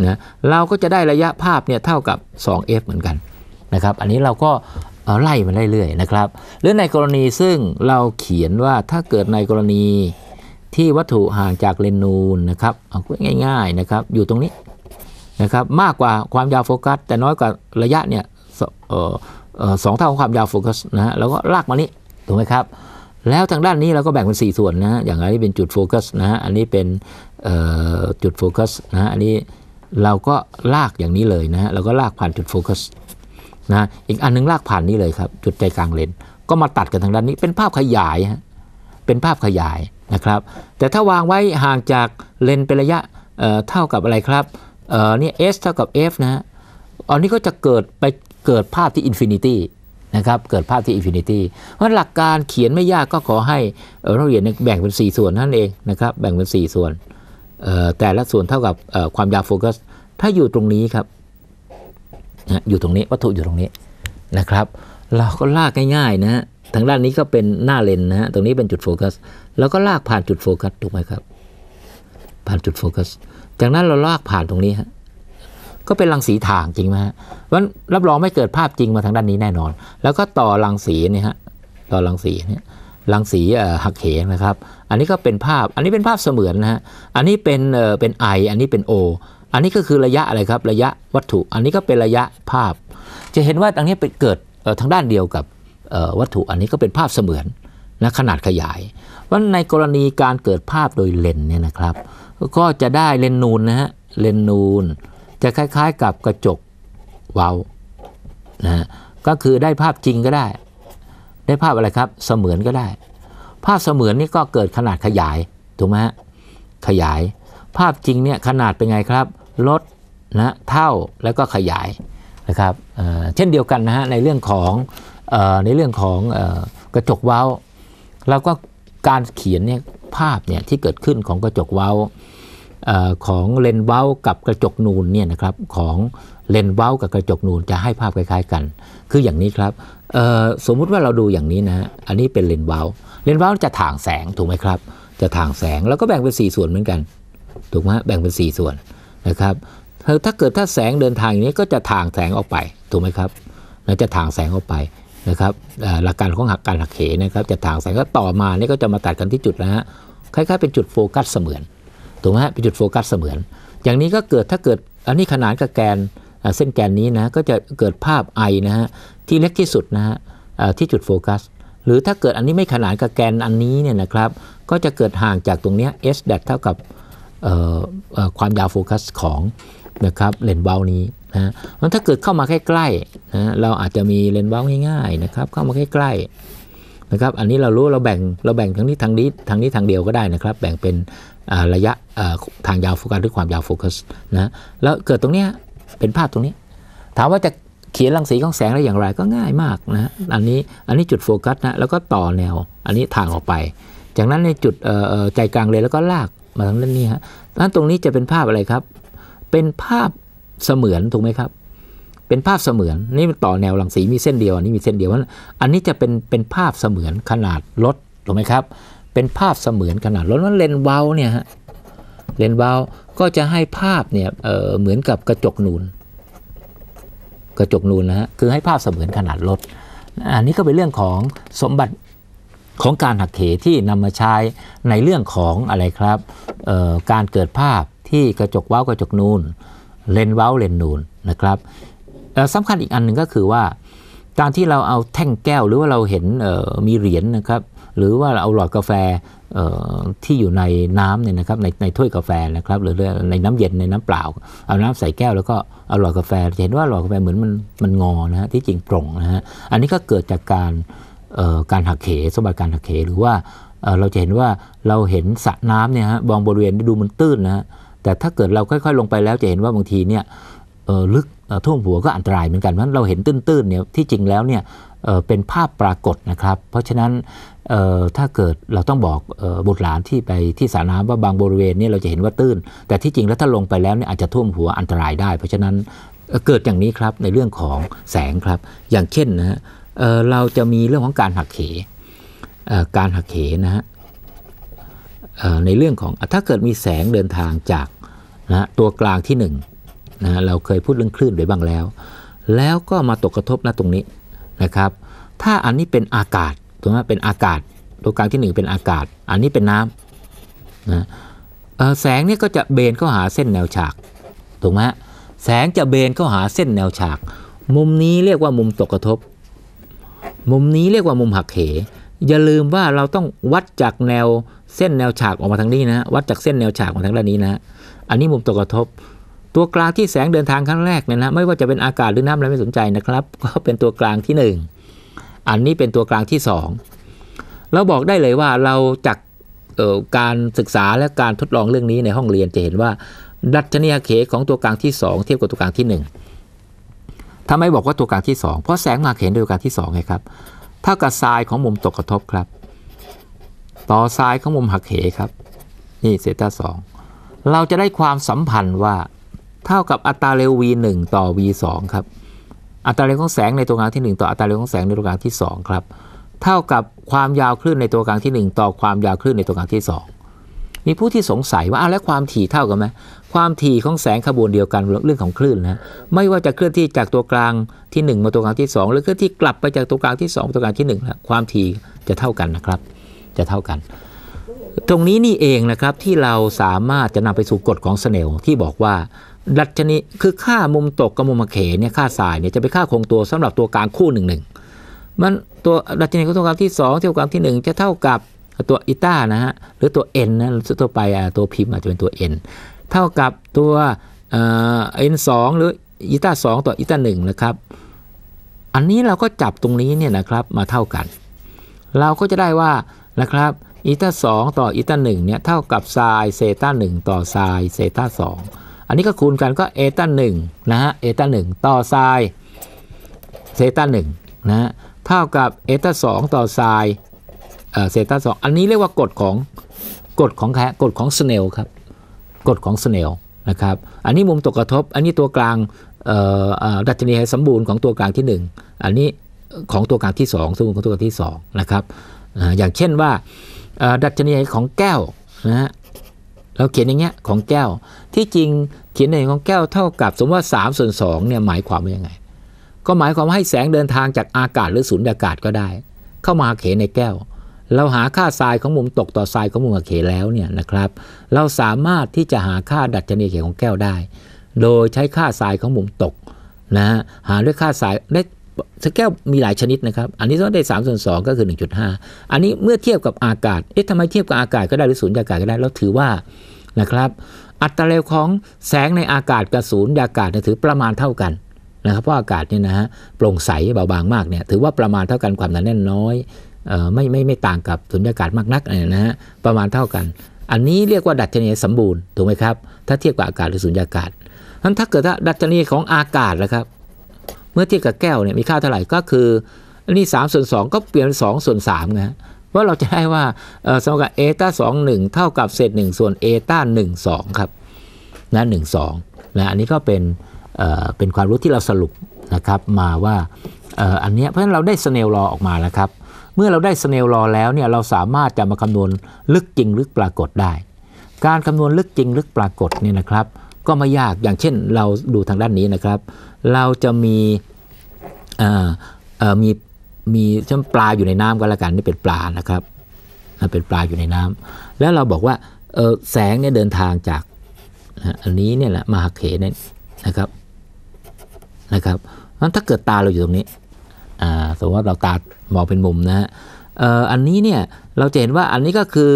นะเราก็จะได้ระยะภาพเนี่ยเท่ากับ 2f เหมือนกันนะครับอันนี้เราก็ไล่มาเรื่อยๆนะครับหรือในกรณีซึ่งเราเขียนว่าถ้าเกิดในกรณีที่วัตถุห่างจากเลนนูนนะครับเอาง่ายๆนะครับอยู่ตรงนี้นะครับมากกว่าความยาวโฟกัสแต่น้อยกว่าระยะเนี่ยสองเท่าของความยาวโฟกัสนะฮะเราก็ลากมานี้ถูกไหมครับแล้วทางด้านนี้เราก็แบ่งเป็น 4 ส่วนนะอย่างอันนี้เป็นจุดโฟกัสนะฮะอันนี้เป็นจุดโฟกัสนะฮะอันนี้เราก็ลากอย่างนี้เลยนะฮะเราก็ลากผ่านจุดโฟกัสนะอีกอันนึงลากผ่านนี้เลยครับจุดใจกลางเลนก็มาตัดกันทางด้านนี้เป็นภาพขยายฮะเป็นภาพขยายนะครับแต่ถ้าวางไว้ห่างจากเลนเป็นระยะเเท่ากับอะไรครับเนี่ยเอเท่ากับ f นะฮะอันนี้ก็จะเกิดไปเกิดภาพที่อินฟินิตี้นะครับเกิดภาพที่อินฟินิตี้เพราะหลักการเขียนไม่ยากก็ขอให้เราเรียนแบ่งเป็น 4 ส่วนนั่นเองนะครับแบ่งเป็น 4 ส่วนแต่ละส่วนเท่ากับความยาวโฟกัส ถ้าอยู่ตรงนี้ครับ อยู่ตรงนี้วัตถุอยู่ตรงนี้นะครับ เราก็ลากง่ายๆนะฮะ ทางด้านนี้ก็เป็นหน้าเลนนะฮะ ตรงนี้เป็นจุดโฟกัสแล้วก็ลากผ่านจุดโฟกัสถูกไหมครับ ผ่านจุดโฟกัส จากนั้นเราลากผ่านตรงนี้ฮะก็เป็นรังสีถ่างจริงไหมฮะวันรับรองไม่เกิดภาพจริงมาทางด้านนี้แน่นอน แล้วก็ต่อรังสีนี่ฮะ ต่อรังสีเนี่ยรังสีหักเหนะครับ อันนี้ก็เป็นภาพ อันนี้เป็นภาพเสมือนนะฮะ อันนี้เป็นเป็นไออันนี้เป็นโออันนี้ก็คือระยะอะไรครับระยะวัตถุ อันนี้ก็เป็นระยะภาพ จะเห็นว่าตรงนี้เป็นเกิดทางด้านเดียวกับวัตถุ อันนี้ก็เป็นภาพเสมือนนะขนาดขยาย ว่าในกรณีการเกิดภาพโดยเลนเนี่ยนะครับ ก็จะได้เลนนูนนะฮะเลนนูน จะคล้ายๆกับกระจกวาวนะ ก็คือได้ภาพจริงก็ได้ได้ภาพอะไรครับเสมือนก็ได้ ภาพเสมือนนี่ก็เกิดขนาดขยายถูกไหมฮะขยายภาพจริงเนี่ยขนาดเป็นไงครับ ลดนะเท่าแล้วก็ขยายนะครับเเช่นเดียวกันนะฮะในเรื่องของในเรื่องของกระจกเว้า แล้วก็การเขียนเนี่ยภาพเนี่ยที่เกิดขึ้นของกระจกเว้าของเลนเว้ากับกระจกนูนเนี่ยนะครับของเลนเว้ากับกระจกนูนจะให้ภาพคล้ายๆกัน คืออย่างนี้ครับ สมมุติว่าเราดูอย่างนี้นะ อันนี้เป็นเลนเว้า เลนเว้าจะถ่างแสงถูกไหมครับ จะถ่างแสงแล้วก็แบ่งเป็น 4 ส่วนเหมือนกัน ถูกไหม แบ่งเป็น 4 ส่วนนะครับ ถ้าเกิดถ้าแสงเดินทางอย่างนี้ก็จะถ่างแสงออกไป ถูกไหมครับ แล้วจะถ่างแสงออกไปนะครับ หลักการของหักการหักเหนะครับ จะถ่างแสงก็ต่อมานี่ก็จะมาตัดกันที่จุดนะฮะ คล้ายๆ เป็นจุดโฟกัสเสมือน ถูกไหมฮะเป็นจุดโฟกัสเสมือน อย่างนี้ก็เกิด ถ้าเกิด อันนี้ขนานกับแกนเส้นแกนนี้นะก็จะเกิดภาพไอนะฮะที่เล็กที่สุดนะฮะที่จุดโฟกัสหรือถ้าเกิดอันนี้ไม่ขนานกับแกนอันนี้เนี่ยนะครับก็จะเกิดห่างจากตรงนี้ s แดเท่ากับความยาวโฟกัสของนะครับเลนส์เบลนี้นะมันถ้าเกิดเข้ามาใกล้ๆนะเราอาจจะมีเลนส์เบลง่ายๆนะครับเข้ามาใกล้ๆนะครับอันนี้เรารู้เราแบ่งเราแบ่งทั้งนี้ทางนี้ทางนี้ทางเดียวก็ได้นะครับแบ่งเป็นระยะทางยาวโฟกัส หรือความยาวโฟกัสนะแล้วเกิดตรงเนี้ยเป็นภาพตรงนี้ ถามว่าจะเขียนรังสีของแสงได้อย่างไรก็ง่ายมากนะ อันนี้อันนี้จุดโฟกัสนะ แล้วก็ต่อแนว อันนี้ทางออกไป จากนั้นในจุดใจกลางเลยแล้วก็ลากมาทางด้านนี้ฮะด้านตรงนี้จะเป็นภาพอะไรครับ เป็นภาพเสมือนถูกไหมครับ เป็นภาพเสมือนนี่ต่อแนวลังสีมีเส้นเดียว อันนี้ มีเส้นเดียวอันนี้จะเป็นเป็นภาพเสมือนขนาดรถถูกไหมครับเป็นภาพเสมือนขนาดรถว่าเลนเบาเนี่ยฮะเลนส์บาก็จะให้ภาพเนี่ยเเหมือนกับกระจกนูน กระจกนูนนะฮะ คือให้ภาพเสมือนขนาดรถอันนี้ก็เป็นเรื่องของสมบัติของการหักเหที่นำมาใช้ในเรื่องของอะไรครับ การเกิดภาพที่กระจกว้าวกระจกนูน เลนว้าวเลนนูนนะครับสำคัญอีกอันหนึ่งก็คือว่า การที่เราเอาแท่งแก้วหรือว่าเราเห็นมีเหรียญนะครับ หรือว่าเราเอาหลอดกาแฟที่อยู่ในน้ำเนี่ยนะครับในในถ้วยกาแฟนะครับหรือในน้ำเย็นในน้ำเปล่า เอาน้ำใส่แก้ว แล้วก็เอาหลอดกาแฟเห็นว่าหลอดกาแฟเหมือนมันมันงอนะฮะที่จริงตรงนะฮะอันนี้ก็เกิดจากการการหักเหสมบัติการหักเหหรือว่าเราจะเห็นว่าเราเห็นสระน้ำเนี่ยฮะบางบริเวณดูมันตื้นนะฮะแต่ถ้าเกิดเราค่อยๆ ลงไปแล้วจะเห็นว่าบางทีเนี่ยลึกท่วมหัวก็อันตรายเหมือนกันเพราะเราเห็นตื้นๆเนี่ยที่จริงแล้วเนี่ยเป็นภาพปรากฏนะครับ เพราะฉะนั้นถ้าเกิดเราต้องบอกบุตรหลานที่ไปที่สระน้ำว่าบางบริเวณนี่เราจะเห็นว่าตื้น แต่ที่จริงแล้วถ้าลงไปแล้วเนี่ยอาจจะท่วมหัวอันตรายได้ เพราะฉะนั้นเกิดอย่างนี้ครับในเรื่องของแสงครับ อย่างเช่นนะเราจะมีเรื่องของการหักเหการหักเหนะฮะในเรื่องของถ้าเกิดมีแสงเดินทางจากนะตัวกลางที่1นนะเราเคยพูดเรื่องคลื่นไปบ้างแล้ว แล้วก็มาตกกระทบนะตรงนี้นะครับ ถ้าอันนี้เป็นอากาศ ถูกไหมเป็นอากาศตัวกลางที่หนึ่งเป็นอากาศ อันนี้เป็นน้ำนะแสงเนี่ยก็จะเบนเข้าหาเส้นแนวฉาก ถูกไหมแสงจะเบนเข้าหาเส้นแนวฉาก มุมนี้เรียกว่ามุมตกกระทบ มุมนี้เรียกว่ามุมหักเห อย่าลืมว่าเราต้องวัดจากแนวเส้นแนวฉากออกมาทางนี้นะวัดจากเส้นแนวฉากออกมาทางด้านนี้นะอันนี้มุมตกกระทบตัวกลางที่แสงเดินทางครั้งแรกเนี่ยนะไม่ว่าจะเป็นอากาศหรือน้ำอะไรไม่สนใจนะครับ ก็เป็นตัวกลางที่ 1 อันนี้เป็นตัวกลางที่ 2 เราบอกได้เลยว่าเราจากการศึกษาและการทดลองเรื่องนี้ในห้องเรียนจะเห็นว่าดัชนีอาเคของตัวกลางที่ 2 เทียบกับตัวกลางที่ 1 ทำไมบอกว่าตัวกลางที่ 2 เพราะแสงมาเห็นโดยกลางที่2ไงครับเท่ากับทรายของมุมตกกระทบครับ ต่อทรายของมุมหักเหครับนี่เซต้าสองเราจะได้ความสัมพันธ์ว่าเท่ากับอัตราเร็ว v 1ต่อ v 2ครับ อัตราเร็วของแสงในตัวกลางที่ 1 ต่ออัตราเร็วของแสงในตัวกลางที่2ครับ เท่ากับความยาวคลื่นในตัวกลางที่ 1 ต่อความยาวคลื่นในตัวกลางที่ 2 มีผู้ที่สงสัยว่าเอาแล้วความถี่เท่ากันไหม ความถี่ของแสงขบวนเดียวกันเรื่องของคลื่นนะ ไม่ว่าจะเคลื่อนที่จากตัวกลางที่ 1 มาตัวกลางที่ 2 หรือเคลื่อนที่กลับไปจากตัวกลางที่ 2 ตัวกลางที่1นะความถี่จะเท่ากันนะครับ จะเท่ากัน ตรงนี้นี่เองนะครับที่เราสามารถจะนำไปสู่กฎของสเนลที่บอกว่าดัชนีคือค่ามุมตกกับมุมเขเนี่ยค่าสายเนี่ยจะไปค่าคงตัวสำหรับตัวกลางคู่หนึ่งหนึ่งมันตัวดัชนีของตัวกลางที่2ตัวกลางที่ 1 จะเท่ากับตัวอิต้านะฮะหรือตัว n นะตัวไปตัวพิมพ์อาจจะเป็นตัว n เท่ากับตัวเอ็นสองหรืออิต้าสองต่ออิต้าหนึ่งนะครับอันนี้เราก็จับตรงนี้เนี่ยนะครับมาเท่ากัน เราก็จะได้ว่านะครับอิต้าสองต่ออิต้าหนึ่งเนี่ยเท่ากับไซเซต้าหนึ่งต่อไซเซต้าสองอันนี้ก็คูณกันก็เอต้าหนึ่งนะฮะเอต้าหนึ่งต่อไซเซต้าหนึ่งนะฮะเท่ากับเอต้าสองต่อไซ่อเซต้าสองอันนี้เรียกว่ากฎของกฎของแคกฎของสเนลครับกฎของสเนลนะครับ อันนี้มุมตกกระทบอันนี้ตัวกลางออ่ดัชนีสมบูรณ์ของตัวกลางที่1อันนี้ของตัวกลางที่ 2สมบูรณ์ของตัวกลางที่2นะครับอย่างเช่นว่าดัชนีของแก้วนะฮะเราเขียนอย่างเงี้ยของแก้วที่จริงเขียนในของแก้วเท่ากับ สมมติว่า3ส่วน2เนี่ยหมายความว่ายังไง ก็หมายความว่าให้แสงเดินทางจากอากาศหรือสูญอากาศก็ได้ เข้ามาเขในแก้ว เราหาค่าทรายของมุมตก ต่อทรายของมุมเขแล้วเนี่ยนะครับ เราสามารถที่จะหาค่าดัชนีเขของแก้วได้ โดยใช้ค่าทรายของมุมตกนะหาด้วยค่าทรายได้สแก้วมีหลายชนิดนะครับ อันนี้ต้องได้3ส่วน2ก็คือ 1.5 อันนี้เมื่อเทียบกับอากาศเอ๊ะทำไมเทียบกับอากาศก็ได้หรือสูญอากาศก็ได้เราถือว่านะครับอัตราเร็วของแสงในอากาศกับศูนย์อากาศถือประมาณเท่ากันนะครับ เพราะอากาศเนี่ยนะฮะโปร่งใสเบาบางมากเนี่ยถือว่าประมาณเท่ากันความหนาแน่นน้อยไม่ไม่ไม่ต่างกับสุญญากาศมากนักนะฮะประมาณเท่ากัน อันนี้เรียกว่าดัชนีสมบูรณ์ถูกไหมครับถ้าเทียบกับอากาศหรือสุญญากาศนั้นถ้าเกิดดัชนีของอากาศนะครับ เมื่อเทียบกับแก้วเนี่ยมีค่าเท่าไหร่ก็คืออันนี้3ส่วน2ก็เปลี่ยน2ส่วน3นะฮะว่าเราจะได้ว่าสมการเอต้าสองหนึ่งเท่ากับเศษหนึ่งส่วนเอต้าหนึ่งสองครับ นะหนึ่งสองนะอันนี้ก็เป็นเป็นความรู้ที่เราสรุปนะครับมาว่าอันนี้เพราะฉะนั้นเราได้สเนลรอออกมาแล้วครับ เมื่อเราได้สเนลรอแล้วเนี่ย เราสามารถจะมาคำนวณลึกจริงลึกปรากฏได้ การคำนวณลึกจริงลึกปรากฏเนี่ยนะครับ ก็ไม่ยากอย่างเช่นเราดูทางด้านนี้นะครับ เราจะมีมีมีช่นปลาอยู่ในน้ำก็แล้วกันนี่เป็นปลานะครับเป็นปลาอยู่ในน้ำ แล้วเราบอกว่าแสงเนี่ยเดินทางจากอันนี้เนี่ยแหละมหาเขเนี่ยนะครับ นะครับงั้นถ้าเกิดตาเราอยู่ตรงนี้สมมติว่าเราตามองเป็นมุมนะฮะอันนี้เนี่ยเราจะเห็นว่าอันนี้ก็คือ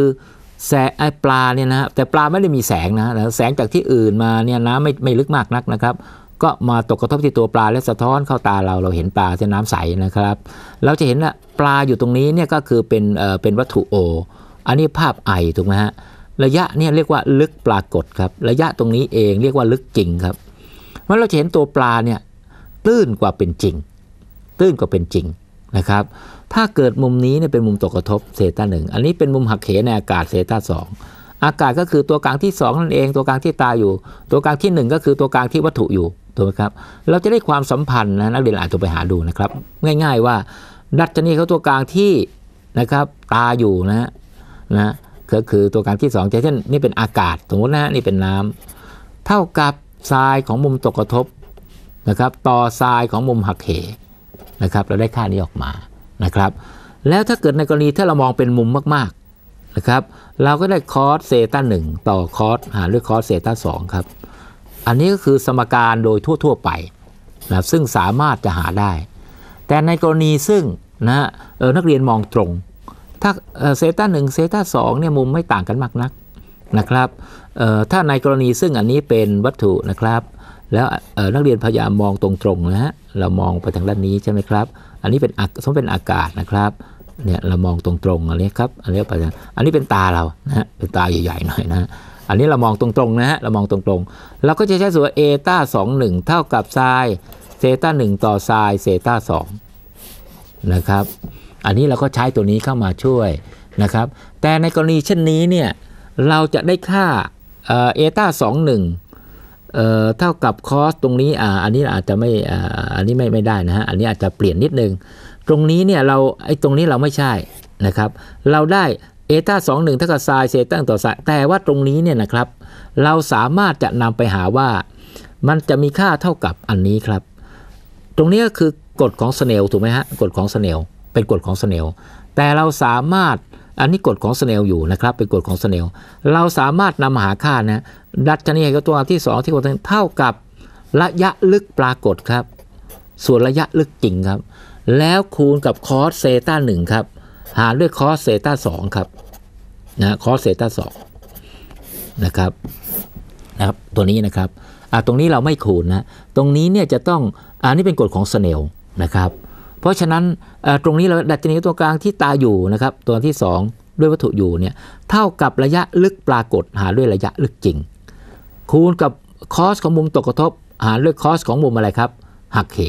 แสงไอปลาเนี่ยนะแต่ปลาไม่ได้มีแสงนะแสงจากที่อื่นมาเนี่ยน้ำไม่ไม่ลึกมากนักนะครับก็มาตกกระทบที่ตัวปลาและสะท้อนเข้าตาเรา เราเห็นปลาเส้นน้ำใสนะครับ เราจะเห็นว่าปลาอยู่ตรงนี้เนี่ยก็คือเป็นเอ่อเป็นวัตถุโออันนี้ภาพไอถูกไหมฮะ ระยะเนี่ยเรียกว่าลึกปรากฏครับ ระยะตรงนี้เองเรียกว่าลึกจริงครับเมื่อเราจะเห็นตัวปลาเนี่ยตื้นกว่าเป็นจริง ตื้นกว่าเป็นจริงนะครับ ถ้าเกิดมุมนี้เนี่ยเป็นมุมตกกระทบเซต้าหนึ่งอันนี้เป็นมุมหักเหในอากาศเซต้าสองอากาศก็คือตัวกลางที่2นั่นเอง ตัวกลางที่ตาอยู่ ตัวกลางที่ 1 ก็คือตัวกลางที่วัตถุอยู่ถูกไหมครับ เราจะได้ความสัมพันธ์นะนักเรียนอาจจะไปหาดูนะครับ ง่ายๆว่าดัชนีเขาตัวกลางที่นะครับตาอยู่นะนะก็คือตัวกลางที่2เช่นนี่เป็นอากาศสมมตินะนี่เป็นน้ำ เท่ากับทรายของมุมตกกระทบนะครับต่อทรายของมุมหักเหนะครับ เราได้ค่านี้ออกมานะครับ แล้วถ้าเกิดในกรณีถ้าเรามองเป็นมุมมากๆนะครับ เราก็ได้คอสเซต้าหนึ่งต่อคอสหารด้วยคอสเซต้าสองครับอันนี้ก็คือสมการโดยทั่วๆ ไปนะซึ่งสามารถจะหาได้ แต่ในกรณีซึ่งนะนักเรียนมองตรง ถ้าเซต้าหนึ่งเซต้าสองเนี่ยมุมไม่ต่างกันมากนักนะครับถ้าในกรณีซึ่งอันนี้เป็นวัตถุนะครับ แล้วนักเรียนพยายามมองตรงๆนะฮะเรามองไปทางด้านนี้ใช่ไหมครับอันนี้เป็นสมมติเป็นอากาศนะครับเนี่ยเรามองตรงๆอันนี้ครับอันนี้ไปอันนี้เป็นตาเรานะฮะเป็นตาใหญ่ๆ หน่อยนะอันนี้ เรามองตรง ๆ นะฮะเรามองตรงๆเราก็จะใช้ส่วนเอต้าสองหนึ่งเท่ากับไซน์เซต้าหนึ่งต่อไซน์เซต้าสองนะครับ อันนี้เราก็ใช้ตัวนี้เข้ามาช่วยนะครับแต่ในกรณีเช่นนี้เนี่ยเราจะได้ค่าเอต้าสองหนึ่งเท่ากับคอสตรงนี้อ่าอันนี้อาจจะไม่อ่าอันนี้ไม่ไม่ได้นะฮะอันนี้อาจจะเปลี่ยนนิดนึงตรงนี้เนี่ยเราไอ้ตรงนี้เราไม่ใช่นะครับ เราได้เอต้าสองหนึ่งเท่ากับไซนเซตั้งต่อสายแต่ว่าตรงนี้เนี่ยนะครับ เราสามารถจะนำไปหาว่ามันจะมีค่าเท่ากับอันนี้ครับ ตรงนี้ก็คือกฎของสเนลถูกไหมฮะกฎของสเนลเป็นกฎของสเนลแต่เราสามารถอันนี้กฎของสเนลอยู่นะครับ เป็นกฎของสเนลเราสามารถนำหาค่านะดัชนีไฮตัวที่ 2 ที่กดเท่ากับ ระยะลึกปรากฏครับ ส่วนระยะลึกจริงครับ แล้วคูณกับคอสเซต้าหนึ่งครับหารด้วยคอสเซต้าสองครับนะคอสเซต้าสองนะครับนะครับตัวนี้นะครับอ่าตรงนี้เราไม่คูณนะตรงนี้เนี่ยจะต้องอันนี้เป็นกฎของสเนลนะครับ เพราะฉะนั้นอ่าตรงนี้เราดัชนีตัวกลางที่ตาอยู่นะครับตัวที่ 2 ด้วยวัตถุอยู่เนี่ยเท่ากับระยะลึกปรากฏหารด้วยระยะลึกจริง คูณกับคอสของมุมตกกระทบ หารด้วยคอสของมุมอะไรครับหักเห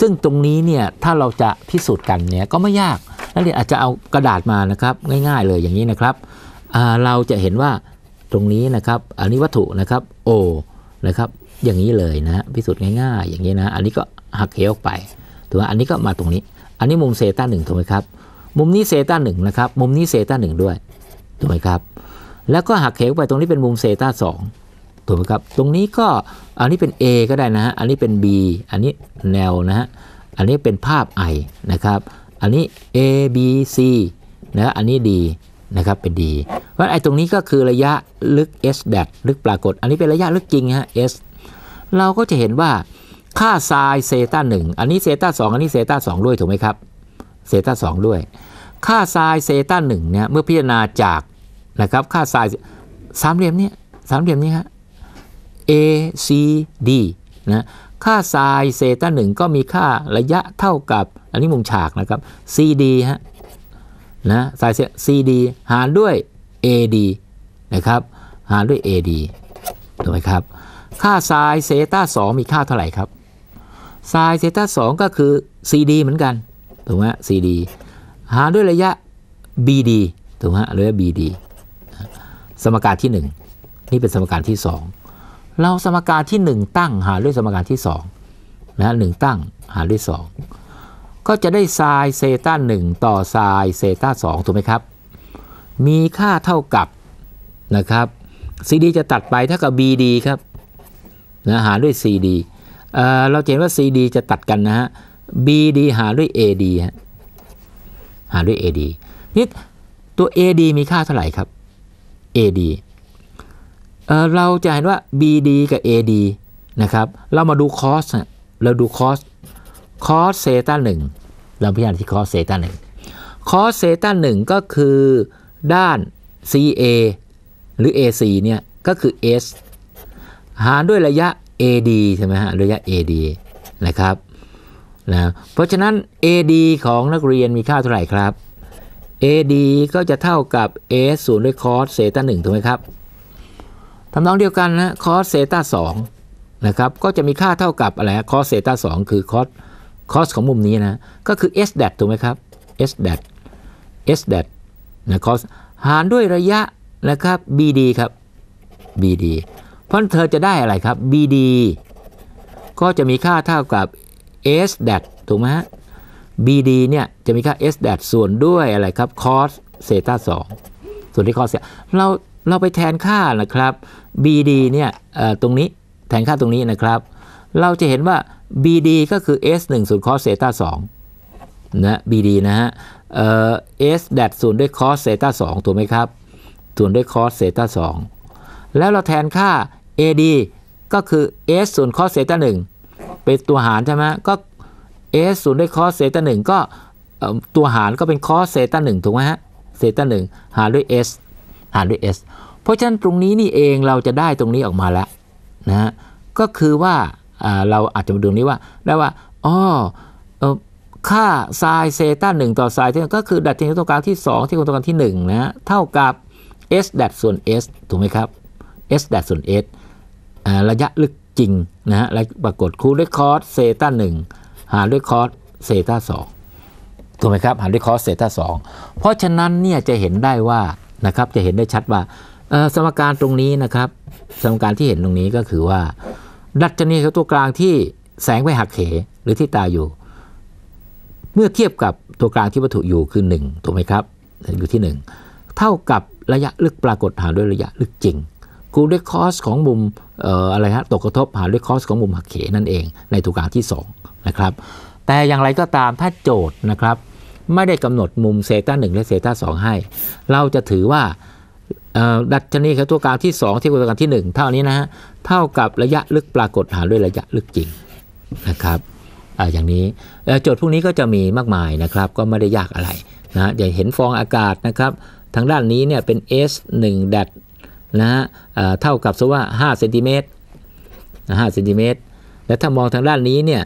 ซึ่งตรงนี้เนี่ยถ้าเราจะพิสูจน์กันเนี่ยก็ไม่ยากนักเรียนอาจจะเอากระดาษมานะครับง่ายๆเลยอย่างนี้นะครับเราจะเห็นว่าตรงนี้นะครับ อันนี้วัตถุนะครับโอนะครับ อย่างนี้เลยนะ พิสูจน์ง่ายๆ อย่างนี้นะอันนี้ก็หักเหออกไปถูกไหมอันนี้ก็มาตรงนี้ อันนี้มุมเซต้าหนึ่งถูกไหมครับมุมนี้เซต้าหนึ่งนะครับมุมนี้เซต้าหนึ่งด้วยถูกไหมครับ แล้วก็หักเหออกไปตรงนี้เป็นมุมเซต้าสองถูกไหมครับ ตรงนี้ก็อันนี้เป็น A ก็ได้นะฮะอันนี้เป็น B อันนี้แนวนะฮะอันนี้เป็นภาพ I นะครับอันนี้ A B C นะอันนี้ดีนะครับ เป็นดีเพราะไอ้ตรงนี้ก็คือระยะลึก S แดดลึกปรากฏ อันนี้เป็นระยะลึกจริงฮะ S เราก็จะเห็นว่า ค่าไซน์เซต้าหนึ่งอันนี้เซต้าสองอันนี้เซต้าสองด้วยถูกไหมครับเซต้าสองด้วย ค่าไซน์เซต้าหนึ่งเนี่ย เมื่อพิจารณาจากนะครับ ค่าไซน์สามเหลี่ยมเนี่ยสามเหลี่ยมนี้ฮะ A C D นะค่าไซน์เซต้าหนึ่งก็มีค่าระยะเท่ากับ อันนี้มุมฉากนะครับ CD ฮะนะทรายเซ CD หารด้วย AD นะครับหารด้วย AD ถูกไหมครับค่าไซน์เซต้าสองมีค่าเท่าไหร่ครับไซน์เซต้าสองก็คือ CD เหมือนกันถูกไหม CD หารด้วยระยะ BD ถูกไหมระยะ BD สมการที่ 1 นี่เป็นสมการที่ 2เราสมการที่ 1 ตั้งหารด้วยสมการที่2นะฮะหตั้งหารด้วย 2 ก็จะได้ไซน์เซต้า1ต่อไซน์เซต้า2ถูกไหมครับ มีค่าเท่ากับนะครับ CD จะตัดไปเท่ากับ BD ครับนะหารด้วย CD เเราเห็นว่า CD จะตัดกันนะฮะ BD หารด้วย AD ฮะหารด้วย AD นี่ตัว AD มีค่าเท่าไหร่ครับ AD เราจะเห็นว่า BD กับ AD นะครับ เรามาดูคอสเราดูคอสคอสเซต้าหนึ่งเราพิจารณาที่คอสเซต้าหนึ่งคอสเซต้าหนึ่งก็คือด้าน CA หรือ AC เนี่ยก็คือ S หารด้วยระยะ AD ใช่ไหมฮะระยะ AD นะครับนะเพราะฉะนั้น AD ของนักเรียนมีค่าเท่าไหร่ครับ AD ก็จะเท่ากับ S ส่วนด้วยคอสเซต้าหนึ่งถูกไหมครับทำนองเดียวกันนะคอสเซต้าสองนะครับ ก็จะมีค่าเท่ากับอะไรคอสเซต้าสองคือคอสคอสของมุมนี้นะ ก็คือ s d a ดถูกไหมครับ s d a เ s d a ดนะคอสหารด้วยระยะนะครับ bd ครับ bd เพราะเธอจะได้อะไรครับ bd ก็จะมีค่าเท่ากับ s d a ดถูกไหมฮะ bd เนี่ย จะมีค่า s d a ดส่วนด้วยอะไรครับ cos เซต้าสองส่วนที่อส o s เรา เราไปแทนค่านะครับ BD เนี่ยตรงนี้แทนค่าตรงนี้นะครับเราจะเห็นว่า BD ก็คือ S 1ส่วน cos เซต้า2นะ BD นะฮะเอสแดดส่วนด้วย cos เซต้า2ถูกไหมครับส่วนด้วย cos เซต้า2แล้วเราแทนค่า AD ก็คือ S ส่วน cos เซต้า1เป็นตัวหารใช่ไหมก็ S ส่วนด้วย cos เซต้า1ก็ตัวหารก็เป็น cos เซต้า1ถูกไหมฮะเซต้า1หารด้วย S หารด้วย S เพราะฉะนั้น ตรงนี้นี่เองเราจะได้ตรงนี้ออกมาแล้วนะก็คือว่าเราอาจจะมาดูนี้ว่าได้ว่าอ๋อค่าไซเซต้าหนึ่งต่อไซท่าก็คือดัชนีตัวงกางที่ 2 ที่ควตัวงกางที่1นะเท่ากับ s ดัดส่วน s ถูกไหมครับ s ดัดส่วน s ระยะลึกจริงนะฮะและปรากฏคูณด้วยคอสเซต้าหนึ่งหารด้วยคอสเซต้าสองถูกไหมครับหารด้วยคอสเซต้าสองเพราะฉะนั้นเนี่ยจะเห็นได้ว่านะครับจะเห็นได้ชัดว่าสมการตรงนี้นะครับ สมการที่เห็นตรงนี้ก็คือว่า ดัชนีของตัวกลางที่แสงไปหักเหหรือที่ตาอยู่ เมื่อเทียบกับตัวกลางที่วัตถุอยู่คือ1ถูกไหมครับอยู่ที่ 1 เท่ากับระยะลึกปรากฏหารด้วยระยะลึกจริงคูณด้วยคอสของมุมออะไรฮะตกกระทบหารด้วยคอสของมุมหักเหนั่นเอง ในตัวกลางที่2นะครับแต่อย่างไรก็ตามถ้าโจทย์นะครับ ไม่ได้กำหนดมุมเซต้าหนึ่งและเซต้าสองให้ เราจะถือว่าดัชนีครับตัวกลางที่ 2 ที่ตัวกลางที่1 เท่านี้นะฮะเท่ากับระยะลึกปรากฏหาด้วยระยะลึกจริงนะครับออย่างนี้โจทย์พวกนี้ก็จะมีมากมายนะครับก็ไม่ได้ยากอะไรนะจะเห็นฟองอากาศนะครับทางด้านนี้เนี่ยเป็น S 1ดัดนะฮะเท่ากับสว่า5เซนติเมตร5เซนติเมตรและถ้ามองทางด้านนี้เนี่ย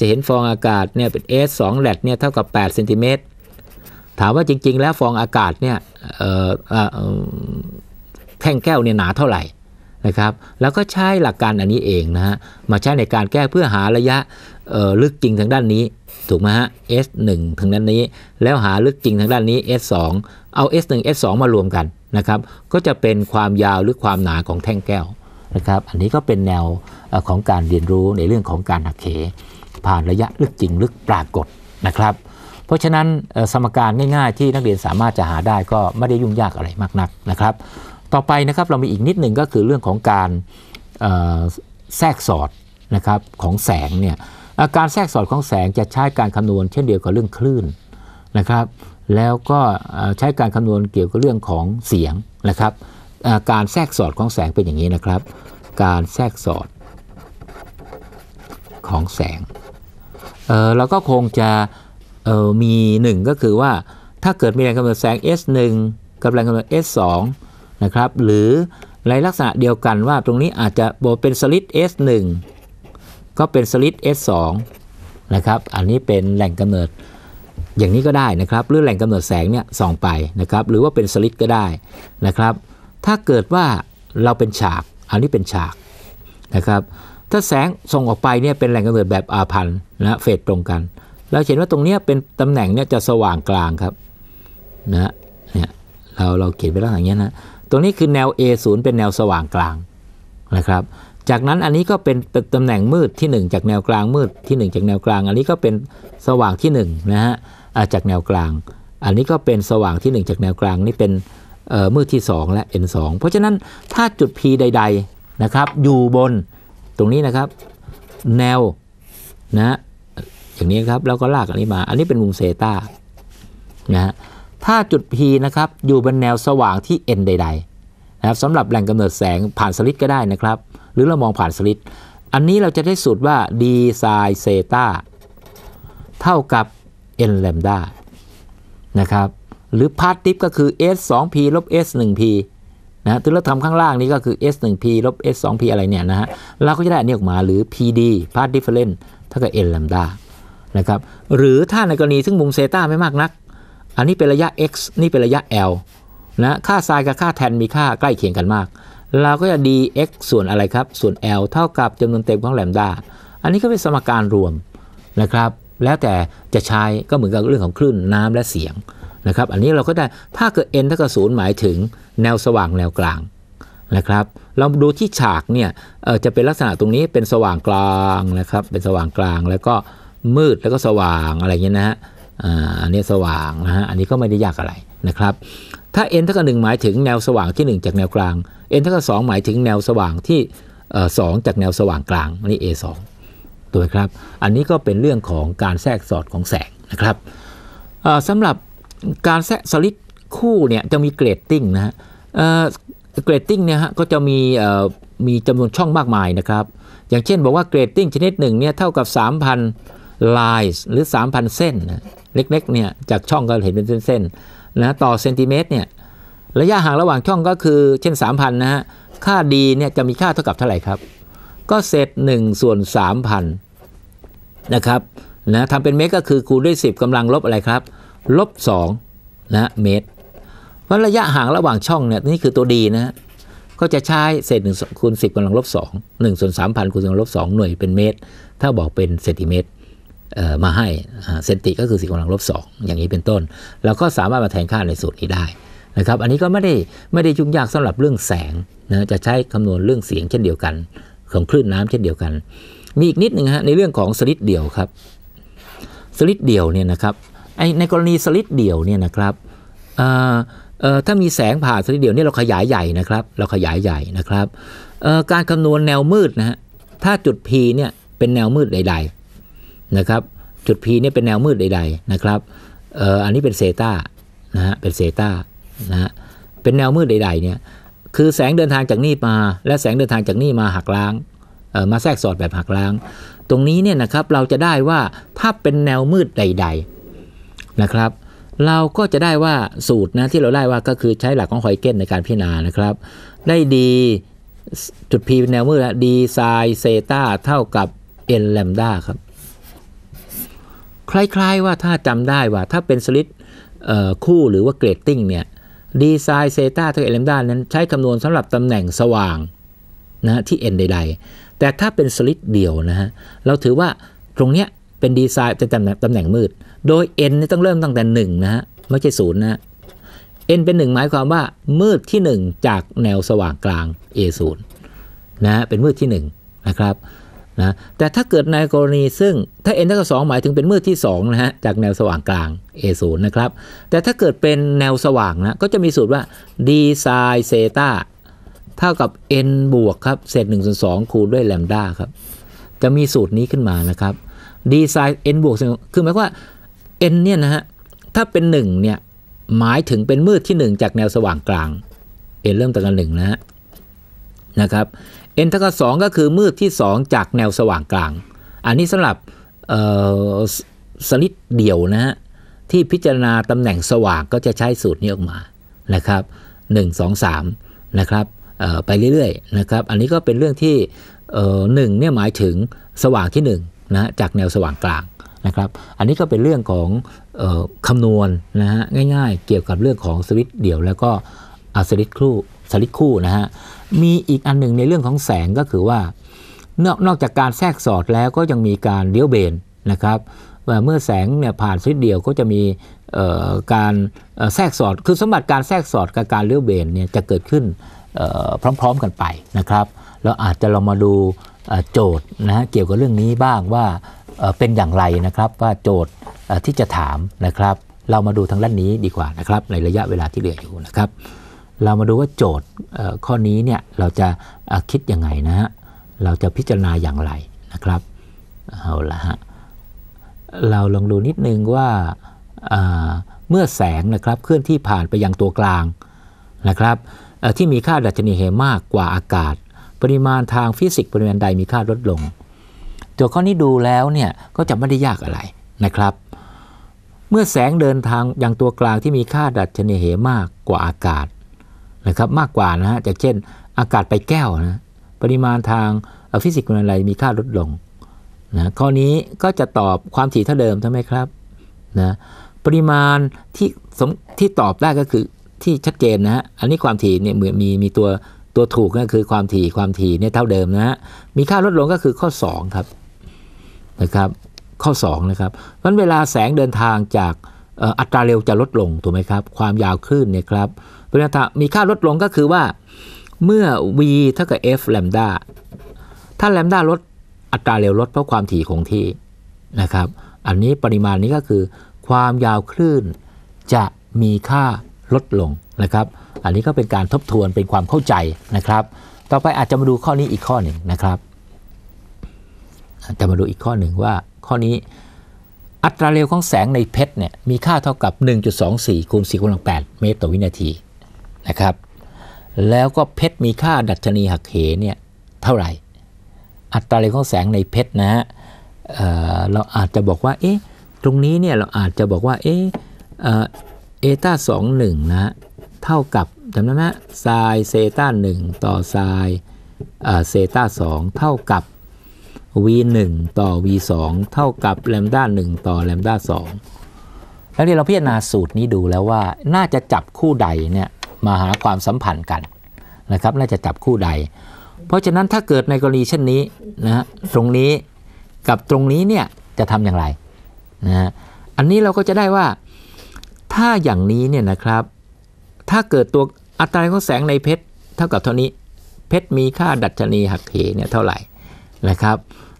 จะเห็นฟองอากาศเนี่ยเป็น S 2แลดเนี่ยเท่ากับ8เซนติเมตรถามว่าจริง ๆ แล้วฟองอากาศเนี่ยแท่งแก้วเนี่ยหนาเท่าไหร่นะครับ แล้วก็ใช้หลักการอันนี้เองนะฮะมาใช้ในการแก้เพื่อหาระยะลึกจริงทางด้านนี้ ถูกไหมฮะ S1 ทางด้านนี้แล้วหาลึกจริงทางด้านนี้ S2 เอา S1 S2 มารวมกันนะครับ ก็จะเป็นความยาวหรือความหนาของแท่งแก้วนะครับอันนี้ก็เป็นแนวของการเรียนรู้ในเรื่องของการหักเขผ่านระยะลึกจริงลึกปรากฏนะครับเพราะฉะนั้นสมการง่ายๆที่นักเรียนสามารถจะหาได้ก็ไม่ได้ยุ่งยากอะไรมากนักนะครับ ต่อไปนะครับเรามีอีกนิดหนึ่งก็คือเรื่องของการแทรกสอดนะครับของแสงเนี่ย การแทรกสอดของแสงจะใช้การคำนวณเช่นเดียวกับเรื่องคลื่นนะครับ แล้วก็ใช้การคำนวณเกี่ยวกับเรื่องของเสียงนะครับ การแทรกสอดของแสงเป็นอย่างนี้นะครับ การแทรกสอด ของแสงเเราก็คงจะเออมีหนึ่งก็คือว่าถ้าเกิดมีแรงกำเนิดแสง S1 กับแรงกำเนิด S2 นะครับหรือในลักษณะเดียวกันว่าตรงนี้อาจจะบอกเป็นสลิด S1 ก็เป็นสลิด S2 นะครับอันนี้เป็นแหล่งกำเนิดอย่างนี้ก็ได้นะครับหรือแหล่งกำเนิดแสงเนี่ยส่องไปนะครับหรือว่าเป็นสลิดก็ได้นะครับถ้าเกิดว่าเราเป็นฉากอันนี้เป็นฉากนะครับถ้าแสงส่งออกไปเนี่ยเป็นแหล่งกำเนิดแบบอาพันนะเฟสตรงกันเราเห็นว่าตรงเนี้ยเป็นตำแหน่งเนี้ยจะสว่างกลางครับนะเนี่ยเราเราเขียนไปแล้วอย่างเงี้ยนะตรงนี้คือแนว A0 เป็นแนวสว่างกลางนะครับ จากนั้นอันนี้ก็เป็นตำแหน่งมืดที่ 1 จากแนวกลางมืดที่ 1 จากแนวกลาง อันนี้ก็เป็นสว่างที่1นะฮะจากแนวกลาง อันนี้ก็เป็นสว่างที่ 1 จากแนวกลางนี่เป็นมืดที่ 2 และ N2 เพราะฉะนั้นถ้าจุด P ใด ๆนะครับอยู่บนตรงนี้นะครับ แนวนะอย่างนี้ครับ แล้วก็ลากอันนี้มา อันนี้เป็นมุมเซตานะฮะ ถ้าจุด P นะครับ อยู่บนแนวสว่างที่ n ใดๆนะครับสำหรับแหล่งกำเนิดแสงผ่านสลิดก็ได้นะครับ หรือเรามองผ่านสลิดอันนี้เราจะได้สูตรว่า d ไซเซตาเท่ากับ n แลมดา นะครับ หรือพาร์ตทิปก็คือ s 2 p ลบ s 1 p นะตัวเราทำข้างล่างนี้ก็คือ s 1 p ลบ s 2 p อะไรเนี่ยนะฮะ เราก็จะได้อันนี้ออกมาหรือ pd part difference เท่ากับ n ลมดานะครับหรือถ้าในกรณีซึ่งมุมเซต้าไม่มากนัก อันนี้เป็นระยะ x นี่เป็นระยะ l นะค่าไซน์กับค่าแทนมีค่าใกล้เคียงกันมาก เราก็จะ dx ส่วนอะไรครับ ส่วน l เท่ากับจำนวนเต็มของแลมดาอันนี้ก็เป็นสมการรวมนะครับแล้วแต่จะใช้ก็เหมือนกับเรื่องของคลื่นน้ำและเสียงนะครับอันนี้เราก็ได้ถ้าเกิด n เท่ากับศูนย์หมายถึงแนวสว่างแนวกลางนะครับเราดูที่ฉากเนี่ยจะเป็นลักษณะตรงนี้เป็นสว่างกลางนะครับเป็นสว่างกลางแล้วก็มืดแล้วก็สว่างอะไรเงี้ยนะฮะอันนี้สว่างนะฮะ อันนี้ก็ไม่ได้ยากอะไรนะครับ ถ้า n เท่ากับหหมายถึงแนวสว่างที่ 1 จากแนวกลาง n เท่ากับ2หมายถึงแนวสว่างที่สองจากแนวสว่างกลางนี่ a 2ตัวครับ อันนี้ก็เป็นเรื่องของการแทรกสอดของแสงนะครับสำหรับการแทรกสลิดคู่เนี่ยจะมีเกรดติ้งนะฮะเกรดติ้งเนี่ยฮะก็จะมีมีจำนวนช่องมากมายนะครับ อย่างเช่นบอกว่าเกรดติ้งชนิดหนึ่งเนี่ยเท่ากับ 3,000ลายหรือ3,000เส้นนะเล็กๆเนี่ยจากช่องก็เห็นเป็นเส้นๆนะต่อเซนติเมตรเนี่ยระยะห่างระหว่างช่องก็คือ เช่น3,000นะฮะค่าดีเนี่ยจะมีค่าเท่ากับเท่าไหร่ครับก็เศษ1ส่วน3,000นะครับนะทำเป็นเมตรก็คือคูณด้วย 10 กำลังลบอะไรครับลบ2นะเมตรเพราะระยะห่างระหว่างช่องเนี่ยนี่คือตัวดีนะก็จะใช้เศษ1คูณ10กำลังลบ2 1ส่วน3,000คูณกำลังลบ2หน่วยเป็นเมตร ถ้าบอกเป็นเซนติเมตรมาให้เซนติก็คือสี่กำลังลบสองอย่างนี้เป็นต้นเราก็สามารถมาแทนค่าในสูตรนี้ได้นะครับอันนี้ก็ไม่ได้ไม่ได้ยุ่งยากสำหรับเรื่องแสงนะจะใช้คำนวณเรื่องเสียงเช่นเดียวกัน ของคลื่นน้ำเช่นเดียวกัน มีอีกนิดหนึ่งฮะ ในเรื่องของสลิดเดี่ยวครับสลิดเดี่ยวเนี่ยนะครับไอในกรณีสลิดเดี่ยวเนี่ยนะครับถ้ามีแสงผ่านสลิดเดี่ยวนี่เราขยายใหญ่นะครับเราขยายใหญ่นะครับการคำนวณแนวมืดนะฮะถ้าจุด P เนี่ยเป็นแนวมืดใด ๆนะครับจุด P เนี่ยเป็นแนวมืดใด ๆนะครับเอ่ออันนี้เป็นเซตานะฮะเป็นเซตานะฮะเป็นแนวมืดใดๆเนี่ยคือแสงเดินทางจากนี่มา และแสงเดินทางจากนี่มาหักล้างมาแทรกสอดแบบหักล้าง ตรงนี้เนี่ยนะครับเราจะได้ว่าถ้าเป็นแนวมืดใด ๆนะครับ เราก็จะได้ว่าสูตรนะที่เราได้ว่าก็คือใช้หลักของไฮเกนในการพิจารณานะครับได้ดีจุด P เป็นแนวมืดดีไซน์เซตาเท่ากับ n แลมดาครับคล้าย ๆ ว่าถ้าจำได้ว่าถ้าเป็นสลิดคู่หรือว่าเกรดติ้งเนี่ยดีไซน์เซต้าเท่าเอลมด้านนั้นใช้คำนวณสำหรับตำแหน่งสว่างนะที่ n ใดๆ แต่ถ้าเป็นสลิดเดี่ยวนะฮะเราถือว่าตรงเนี้ยเป็นดีไซน์เป็นตำแหน่งตำแหน่งมืด โดย n อ็นต้องเริ่มตั้งแต่ 1 นะฮะไม่ใช่ศูนย์นะ n เป็น 1 หมายความว่า มืดที่ 1 จากแนวสว่างกลาง a 0นะเป็นมืดที่ 1 นะครับนะแต่ถ้าเกิดในกรณีซึ่งถ้า n เท่ากับ2หมายถึงเป็นมืดที่2นะฮะจากแนวสว่างกลาง a0 นะครับแต่ถ้าเกิดเป็นแนวสว่างนะก็จะมีสูตรว่า d ไซน์เซตาเท่ากับ n บวกครับเศษ1ส่วน2คูณด้วยแลมด้าครับจะมีสูตรนี้ขึ้นมานะครับ d ไซน์ n บวกคือหมายว่า n เนี่ยนะฮะถ้าเป็น1เนี่ยหมายถึงเป็นมืดที่ 1 จากแนวสว่างกลาง n เริ่มตั้งแต่หนึ่งนะฮะนะครับ n เท่ากับ2ก็คือมืดที่ 2 จากแนวสว่างกลาง อันนี้สำหรับสลิดเดี่ยวนะฮะที่พิจารณาตำแหน่งสว่างก็จะใช้สูตรนี้ออกมานะครับ1 2 3นะครับไปเรื่อยๆนะครับอันนี้ก็เป็นเรื่องที่หนึ่งเนี่ยหมายถึงสว่างที่1นะจากแนวสว่างกลางนะครับอันนี้ก็เป็นเรื่องของออคำนวณนนะฮะง่ายๆเกี่ยวกับเรื่องของสวิตเดี่ยวแล้วก็สวิตคู่สลิดคู่นะฮะ มีอีกอันหนึ่งในเรื่องของแสงก็คือว่า นอกนอกจากการแทรกสอดแล้วก็ยังมีการเลี้ยวเบนนะครับเมื่อแสงเนี่ยผ่านสลิดเดียวก็จะมีการแทรกสอดคือสมบัติการแทรกสอดกับการเลี้ยวเบนเนี่ยจะเกิดขึ้นพร้อม ๆกันไปนะครับ เราอาจจะเรามาดูโจทย์นะฮะเกี่ยวกับเรื่องนี้บ้างว่าเป็นอย่างไรนะครับว่าโจทย์ที่จะถามนะครับ เรามาดูทางด้านนี้ดีกว่านะครับในระยะเวลาที่เหลืออยู่นะครับเรามาดูว่าโจทย์ข้อนี้เนี่ย เราจะคิดยังไงนะฮะ เราจะพิจารณาอย่างไรนะครับ เอาละฮะ เราลองดูนิดนึงว่าเมื่อแสงนะครับเคลื่อนที่ผ่านไปยังตัวกลางนะครับที่มีค่าดัชนีเฮมากกว่าอากาศ ปริมาณทางฟิสิกส์ปริมาณใดมีค่าลดลง ตัวข้อนี้ดูแล้วเนี่ย ก็จะไม่ได้ยากอะไรนะครับ เมื่อแสงเดินทางยังตัวกลางที่มีค่าดัชนีเหมากกว่าอากาศนะครับมากกว่านะฮะจากเช่นอากาศไปแก้วนะปริมาณทางฟิสิกส์คอะไรมีค่าลดลงนะข้อนี้ก็จะตอบความถี่เท่าเดิมใช่ไหมครับนะปริมาณที่สมที่ตอบได้ก็คือที่ชัดเจนนะฮะอันนี้ความถี่เนี่ยเหมือนมีมีตัวตัวถูกก็คือความถี่ความถี่เนี่ยเท่าเดิมนะฮะมีค่าลดลงก็คือข้อ 2 ครับนะครับ ข้อ2นะครับเพราะเวลาแสงเดินทางจากอัตราเร็วจะลดลงถูกไหมครับ ความยาวคลื่นเนี่ยครับปริมาณมีค่าลดลงก็คือว่าเมื่อ v เท่ากับ f แลมดาถ้าแลมดาลดอัตราเร็วลดเพราะความถี่คงที่นะครับอันนี้ปริมาณนี้ก็คือ ความยาวคลื่นจะมีค่าลดลงนะครับ อันนี้ก็เป็นการทบทวนเป็นความเข้าใจนะครับ ต่อไปอาจจะมาดูข้อนี้อีกข้อหนึ่งนะครับจะมาดูอีกข้อหนึ่งว่าข้อนี้อัตราเร็วของแสงในเพชรเนี่ยมีค่าเท่ากับ 1.24คูณ4ลัง8เมตรต่อวินาทีนะครับ แล้วก็เพชรมีค่าดัชนีหักเหเนี่ย เท่าไหร่ อัตราเรของแสงในเพชรนะฮะเเราอาจจะบอกว่า เอ๊ะ ตรงนี้เนี่ยเราอาจจะบอกว่า เอ๊ะ เอต้าสองหนึ่งนะ เท่ากับจำได้ไหมายเซต้าหนึ่งต่อไซเซต้าสองเท่ากับ v 1ต่อ v 2เท่ากับแลมด้าหนึ่งต่อแลมด้าสองแล้วเดียวเราพิจารณาสูตรนี้ดูแล้วว่า น่าจะจับคู่ใดเนี่ยมาหาความสัมพันธ์กันนะครับ น่าจะจับคู่ใด เพราะฉะนั้นถ้าเกิดในกรณีเช่นนี้นะตรงนี้กับตรงนี้เนี่ยจะทำอย่างไรนะฮะ อันนี้เราก็จะได้ว่าถ้าอย่างนี้เนี่ยนะครับ ถ้าเกิดตัวอัตราของแสงในเพชรเท่ากับเท่านี้เพชรมีค่าดัชนีหักเหเนี่ยเท่าไหร่นะครับ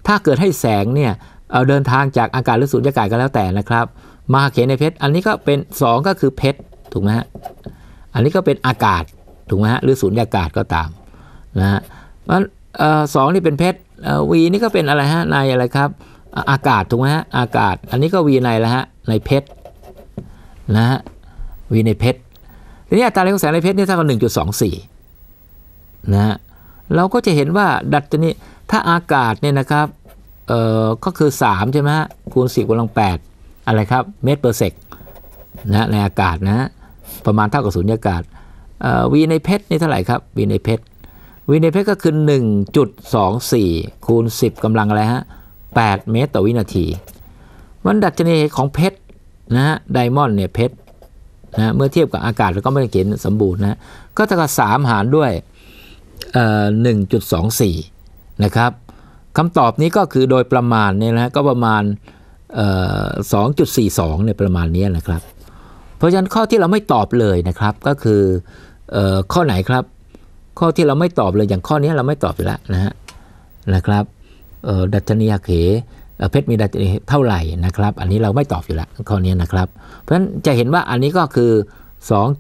ถ้าเกิดให้แสงเนี่ยเอาเดินทางจากอากาศหรือสูญญากาศก็แล้วแต่นะครับ มาหักเหในเพชร อันนี้ก็เป็น 2 ก็คือเพชรถูกไหมฮะอันนี้ก็เป็นอากาศถูกไหมฮะหรือศูนย์อากาศก็ตามนะฮะสองนี่เป็นเพชรวีนี่ก็เป็นอะไรฮะในอะไรครับ อากาศถูกไหมฮะอากาศ อันนี้ก็วีในแล้วฮะในเพชรนะฮะวีในเพชรทีนี้อัตราเร่งของแสงในเพชรนี่เท่ากับหนึ่งจุดสองสี่นะฮะเราก็จะเห็นว่าดัชนีถ้าอากาศเนี่ยนะครับเอ่อก็คือสามใช่ไหมฮะคูณสี่กำลังดอะไรครับเมตรเปอร์เซกนะในอากาศนะฮะประมาณเท่ากับศูนยากาศวีในเพชรนี่เท่าไหร่ครับวีในเพชรวีในเพชร ก็คือ 1.24 คูณ 10กำลังอะไรฮะ 8 เมตร ต่อวินาที มันดัชนีของเพชรนะฮะ ไดมอนด์เนี่ยเพชรนะเมื่อเทียบกับอากาศแล้วก็ไม่ได้เขียนสมบูรณ์นะ ก็เท่ากับ 3 หารด้วย 1.24 นะครับ คำตอบนี้ก็คือโดยประมาณเนี่ยนะ ก็ประมาณ 2.42ใเนี่ยประมาณนี้นะครับเพราะฉะนั้นข้อที่เราไม่ตอบเลยนะครับ ก็คืออข้อไหนครับ ข้อที่เราไม่ตอบเลยอย่างข้อนี้เราไม่ตอบไปแล้วนะฮะนะครับดัชนีอาเขเพชรมีดัชนีเท่าไหร่นะครับ อันนี้เราไม่ตอบอยู่แล้วข้อนี้นะครับ เพราะฉะนั้นจะเห็นว่าอันนี้ก็คือ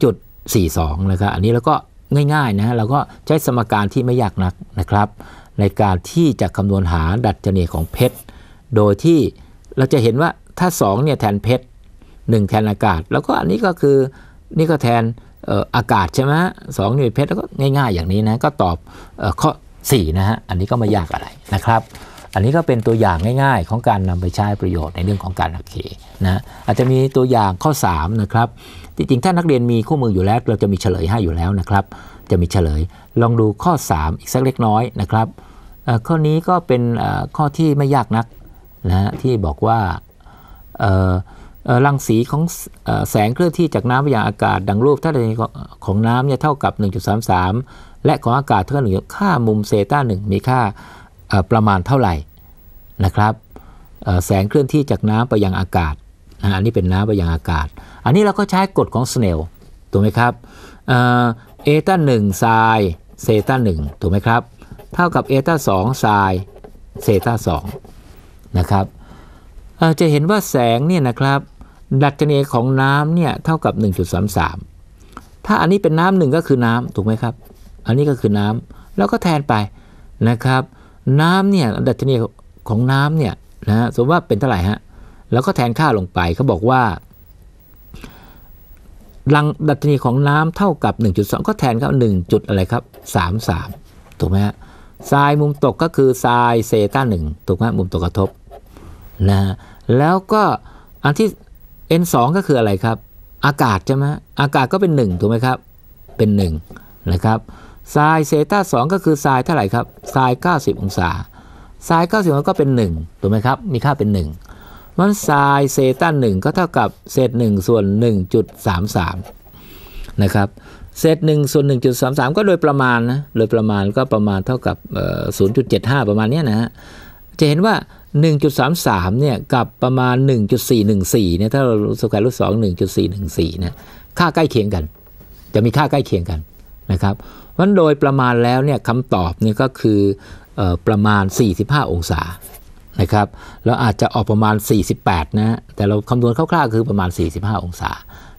2.42 นะครับอันนี้เราก็ง่ายๆนะฮะเราก็ใช้สมการที่ไม่ยากนักนะครับ ในการที่จะคำนวณหาดัชนีของเพชรโดยที่เราจะเห็นว่าถ้า2เนี่ยแทนเพชร1 แทนอากาศแล้วก็อันนี้ก็คือนี่ก็แทนอากาศใช่ไหมสองหน่วยเพชรแล้วก็ง่าย ๆอย่างนี้นะก็ตอบข้อ4 นะฮะอันนี้ก็ไม่ยากอะไรนะครับ อันนี้ก็เป็นตัวอย่างง่าย ๆ ของการนำไปใช้ประโยชน์ในเรื่องของการอักเคนะอาจจะมีตัวอย่างข้อ 3 นะครับ จริงๆถ้านักเรียนมีคู่มืออยู่แล้วเราจะมีเฉลยให้อยู่แล้วนะครับ จะมีเฉลยลองดูข้อ 3 อีกสักเล็กน้อยนะครับข้อนี้ก็เป็นข้อที่ไม่ยากนักนะฮะที่บอกว่ารังสีของแสงเคลื่อนที่จากน้ำไปยังอากาศดังรูปถ้าดของน้ำเนี่ยเท่ากับ 1.33 และของอากาศเท่ากับห่ค่ามุมเซต้าหนึ่งมีค่าประมาณเท่าไหร่นะครับแสงเคลื่อนที่จากน้ำไปยังอากาศอันนี้เป็นน้ำไปยังอากาศ อันนี้เราก็ใช้กฎของสเนลถูกไหมครับเอต้าหนึ่งไซเซต้าหนึ่งถูกไหมครับ เท่ากับเอต้าสองไซเซต้าสองนะครับจะเห็นว่าแสงเนี่ยนะครับ ดัชนีของน้ำเนี่ยเท่ากับ 1.33 ถ้าอันนี้เป็นน้ำหนึ่งก็คือน้ำถูกไหมครับ อันนี้ก็คือน้ำแล้วก็แทนไปนะครับ น้ำเนี่ยดัชนีของน้ำเนี่ยนะสมมติว่าเป็นเท่าไหร่ฮะแล้วก็แทนค่าลงไปเขาบอกว่าลังดัชนีของน้ำเท่ากับ 1.2 ก็แทนครับ1จุดอะไรครับ33 ถูกไหมฮะทรายมุมตกก็คือทรายเซต้าหนึ่งถูกไหมมุมตกกระทบนะฮะแล้วก็อันที่ N2 ก็คืออะไรครับ อากาศใช่ไหมอากาศก็เป็น1ถูกไหมครับ เป็น1นะครับทรายเซต้าสก็คือทรายเท่าไหร่ครับทราย90 องศาทรายเก90 ก็เป็น1ถูกไหมครับมีค่าเป็น1มันทรายเซต้า1ก็เท่ากับเศษ1ส่วน 1.33นะครับเศษ1ส่วน1.33 ก็โดยประมาณนะโดยประมาณก็ประมาณเท่ากับ 0.75 ประมาณนี้นะฮะจะเห็นว่า1.33เนี่ยกับประมาณ 1.414เนี่ยถ้าเราสแควร์รูทสอง1.414เนี่ยค่าใกล้เคียงกัน จะมีค่าใกล้เคียงกันนะครับวันโดยประมาณแล้วเนี่ยคำตอบเนี่ยก็คืออประมาณ45องศานะครับแล้วอาจจะออกประมาณ48นะแต่เราคำนวณคร่าวๆคือประมาณ 45 องศา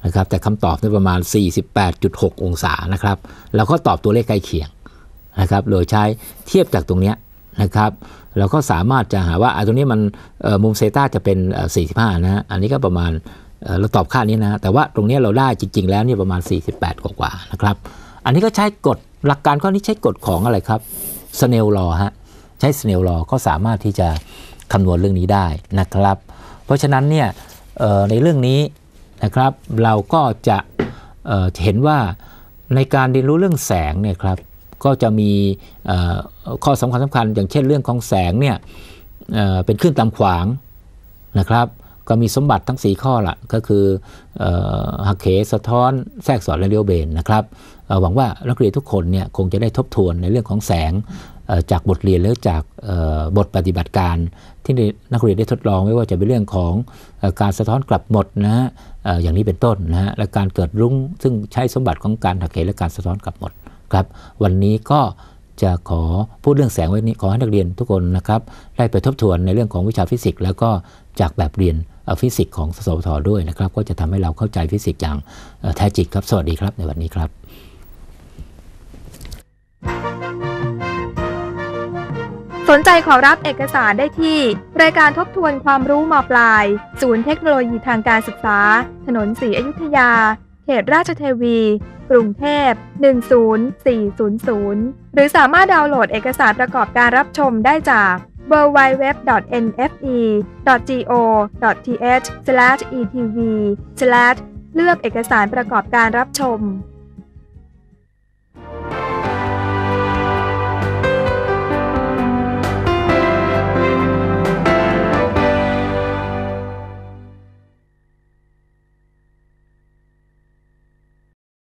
นะครับแต่คำตอบเนี่ยประมาณ 48.6 องศานะครับเราก็ตอบตัวเลขใกล้เคียงนะครับ โดยใช้เทียบจากตรงเนี้ยนะครับเราก็สามารถจะหาว่าไอ้ตรงนี้มันมุมเซต้าจะเป็น 45นะะอันนี้ก็ประมาณเราตอบค่านี้นะ แต่ว่าตรงนี้เราได้จริง ๆ แล้วเนี่ยประมาณ 48 กว่าๆนะครับ อันนี้ก็ใช้กฎหลักการข้อนี้ใช้กฎของอะไรครับสเนลลอฮะ ใช้สเนลลอก็สามารถที่จะคำนวณเรื่องนี้ได้นะครับ เพราะฉะนั้นเนี่ยในเรื่องนี้นะครับเราก็จะเห็นว่าในการเรียนรู้เรื่องแสงเนี่ยครับก็จะมีข้อสำคัญสำคัญอย่างเช่นเรื่องของแสงเนี่ยเป็นขึ้นตามขวางนะครับ ก็มีสมบัติทั้ง 4 ข้อละก็คือหักเขสะท้อนแทรกสอนและเลี้ยวเบนนะครับหวังว่านักเรียนทุกคนเนี่ยคงจะได้ทบทวนในเรื่องของแสงจากบทเรียนหรือจากบทปฏิบัติการ ที่นักเรียนได้ทดลองไม่ว่าจะเป็นเรื่องของการสะท้อนกลับหมดนะฮะอย่างนี้เป็นต้นนะฮะและการเกิดรุ้งซึ่งใช้สมบัติของการหักเหและการสะท้อนกลับหมดครับวันนี้ก็จะขอพูดเรื่องแสงไว้นี้ขอให้นักเรียนทุกคนนะครับได้ไปทบทวนในเรื่องของวิชาฟิสิกส์แล้วก็จากแบบเรียนฟิสิกส์ของสสทด้วยนะครับก็จะทำให้เราเข้าใจฟิสิกส์อย่างแท้จริงครับ สวัสดีครับ ในวันนี้ครับ สนใจขอรับเอกสารได้ที่ รายการทบทวนความรู้มปลาย ศูนย์เทคโนโลยีทางการศึกษา ถนนศรีอยุธยาเขตราชเทวีกรุงเทพ10400หรือสามารถดาวน์โหลดเอกสารประกอบการรับชมได้จาก www.nfe.go.th/etv/ เลือกเอกสารประกอบการรับชม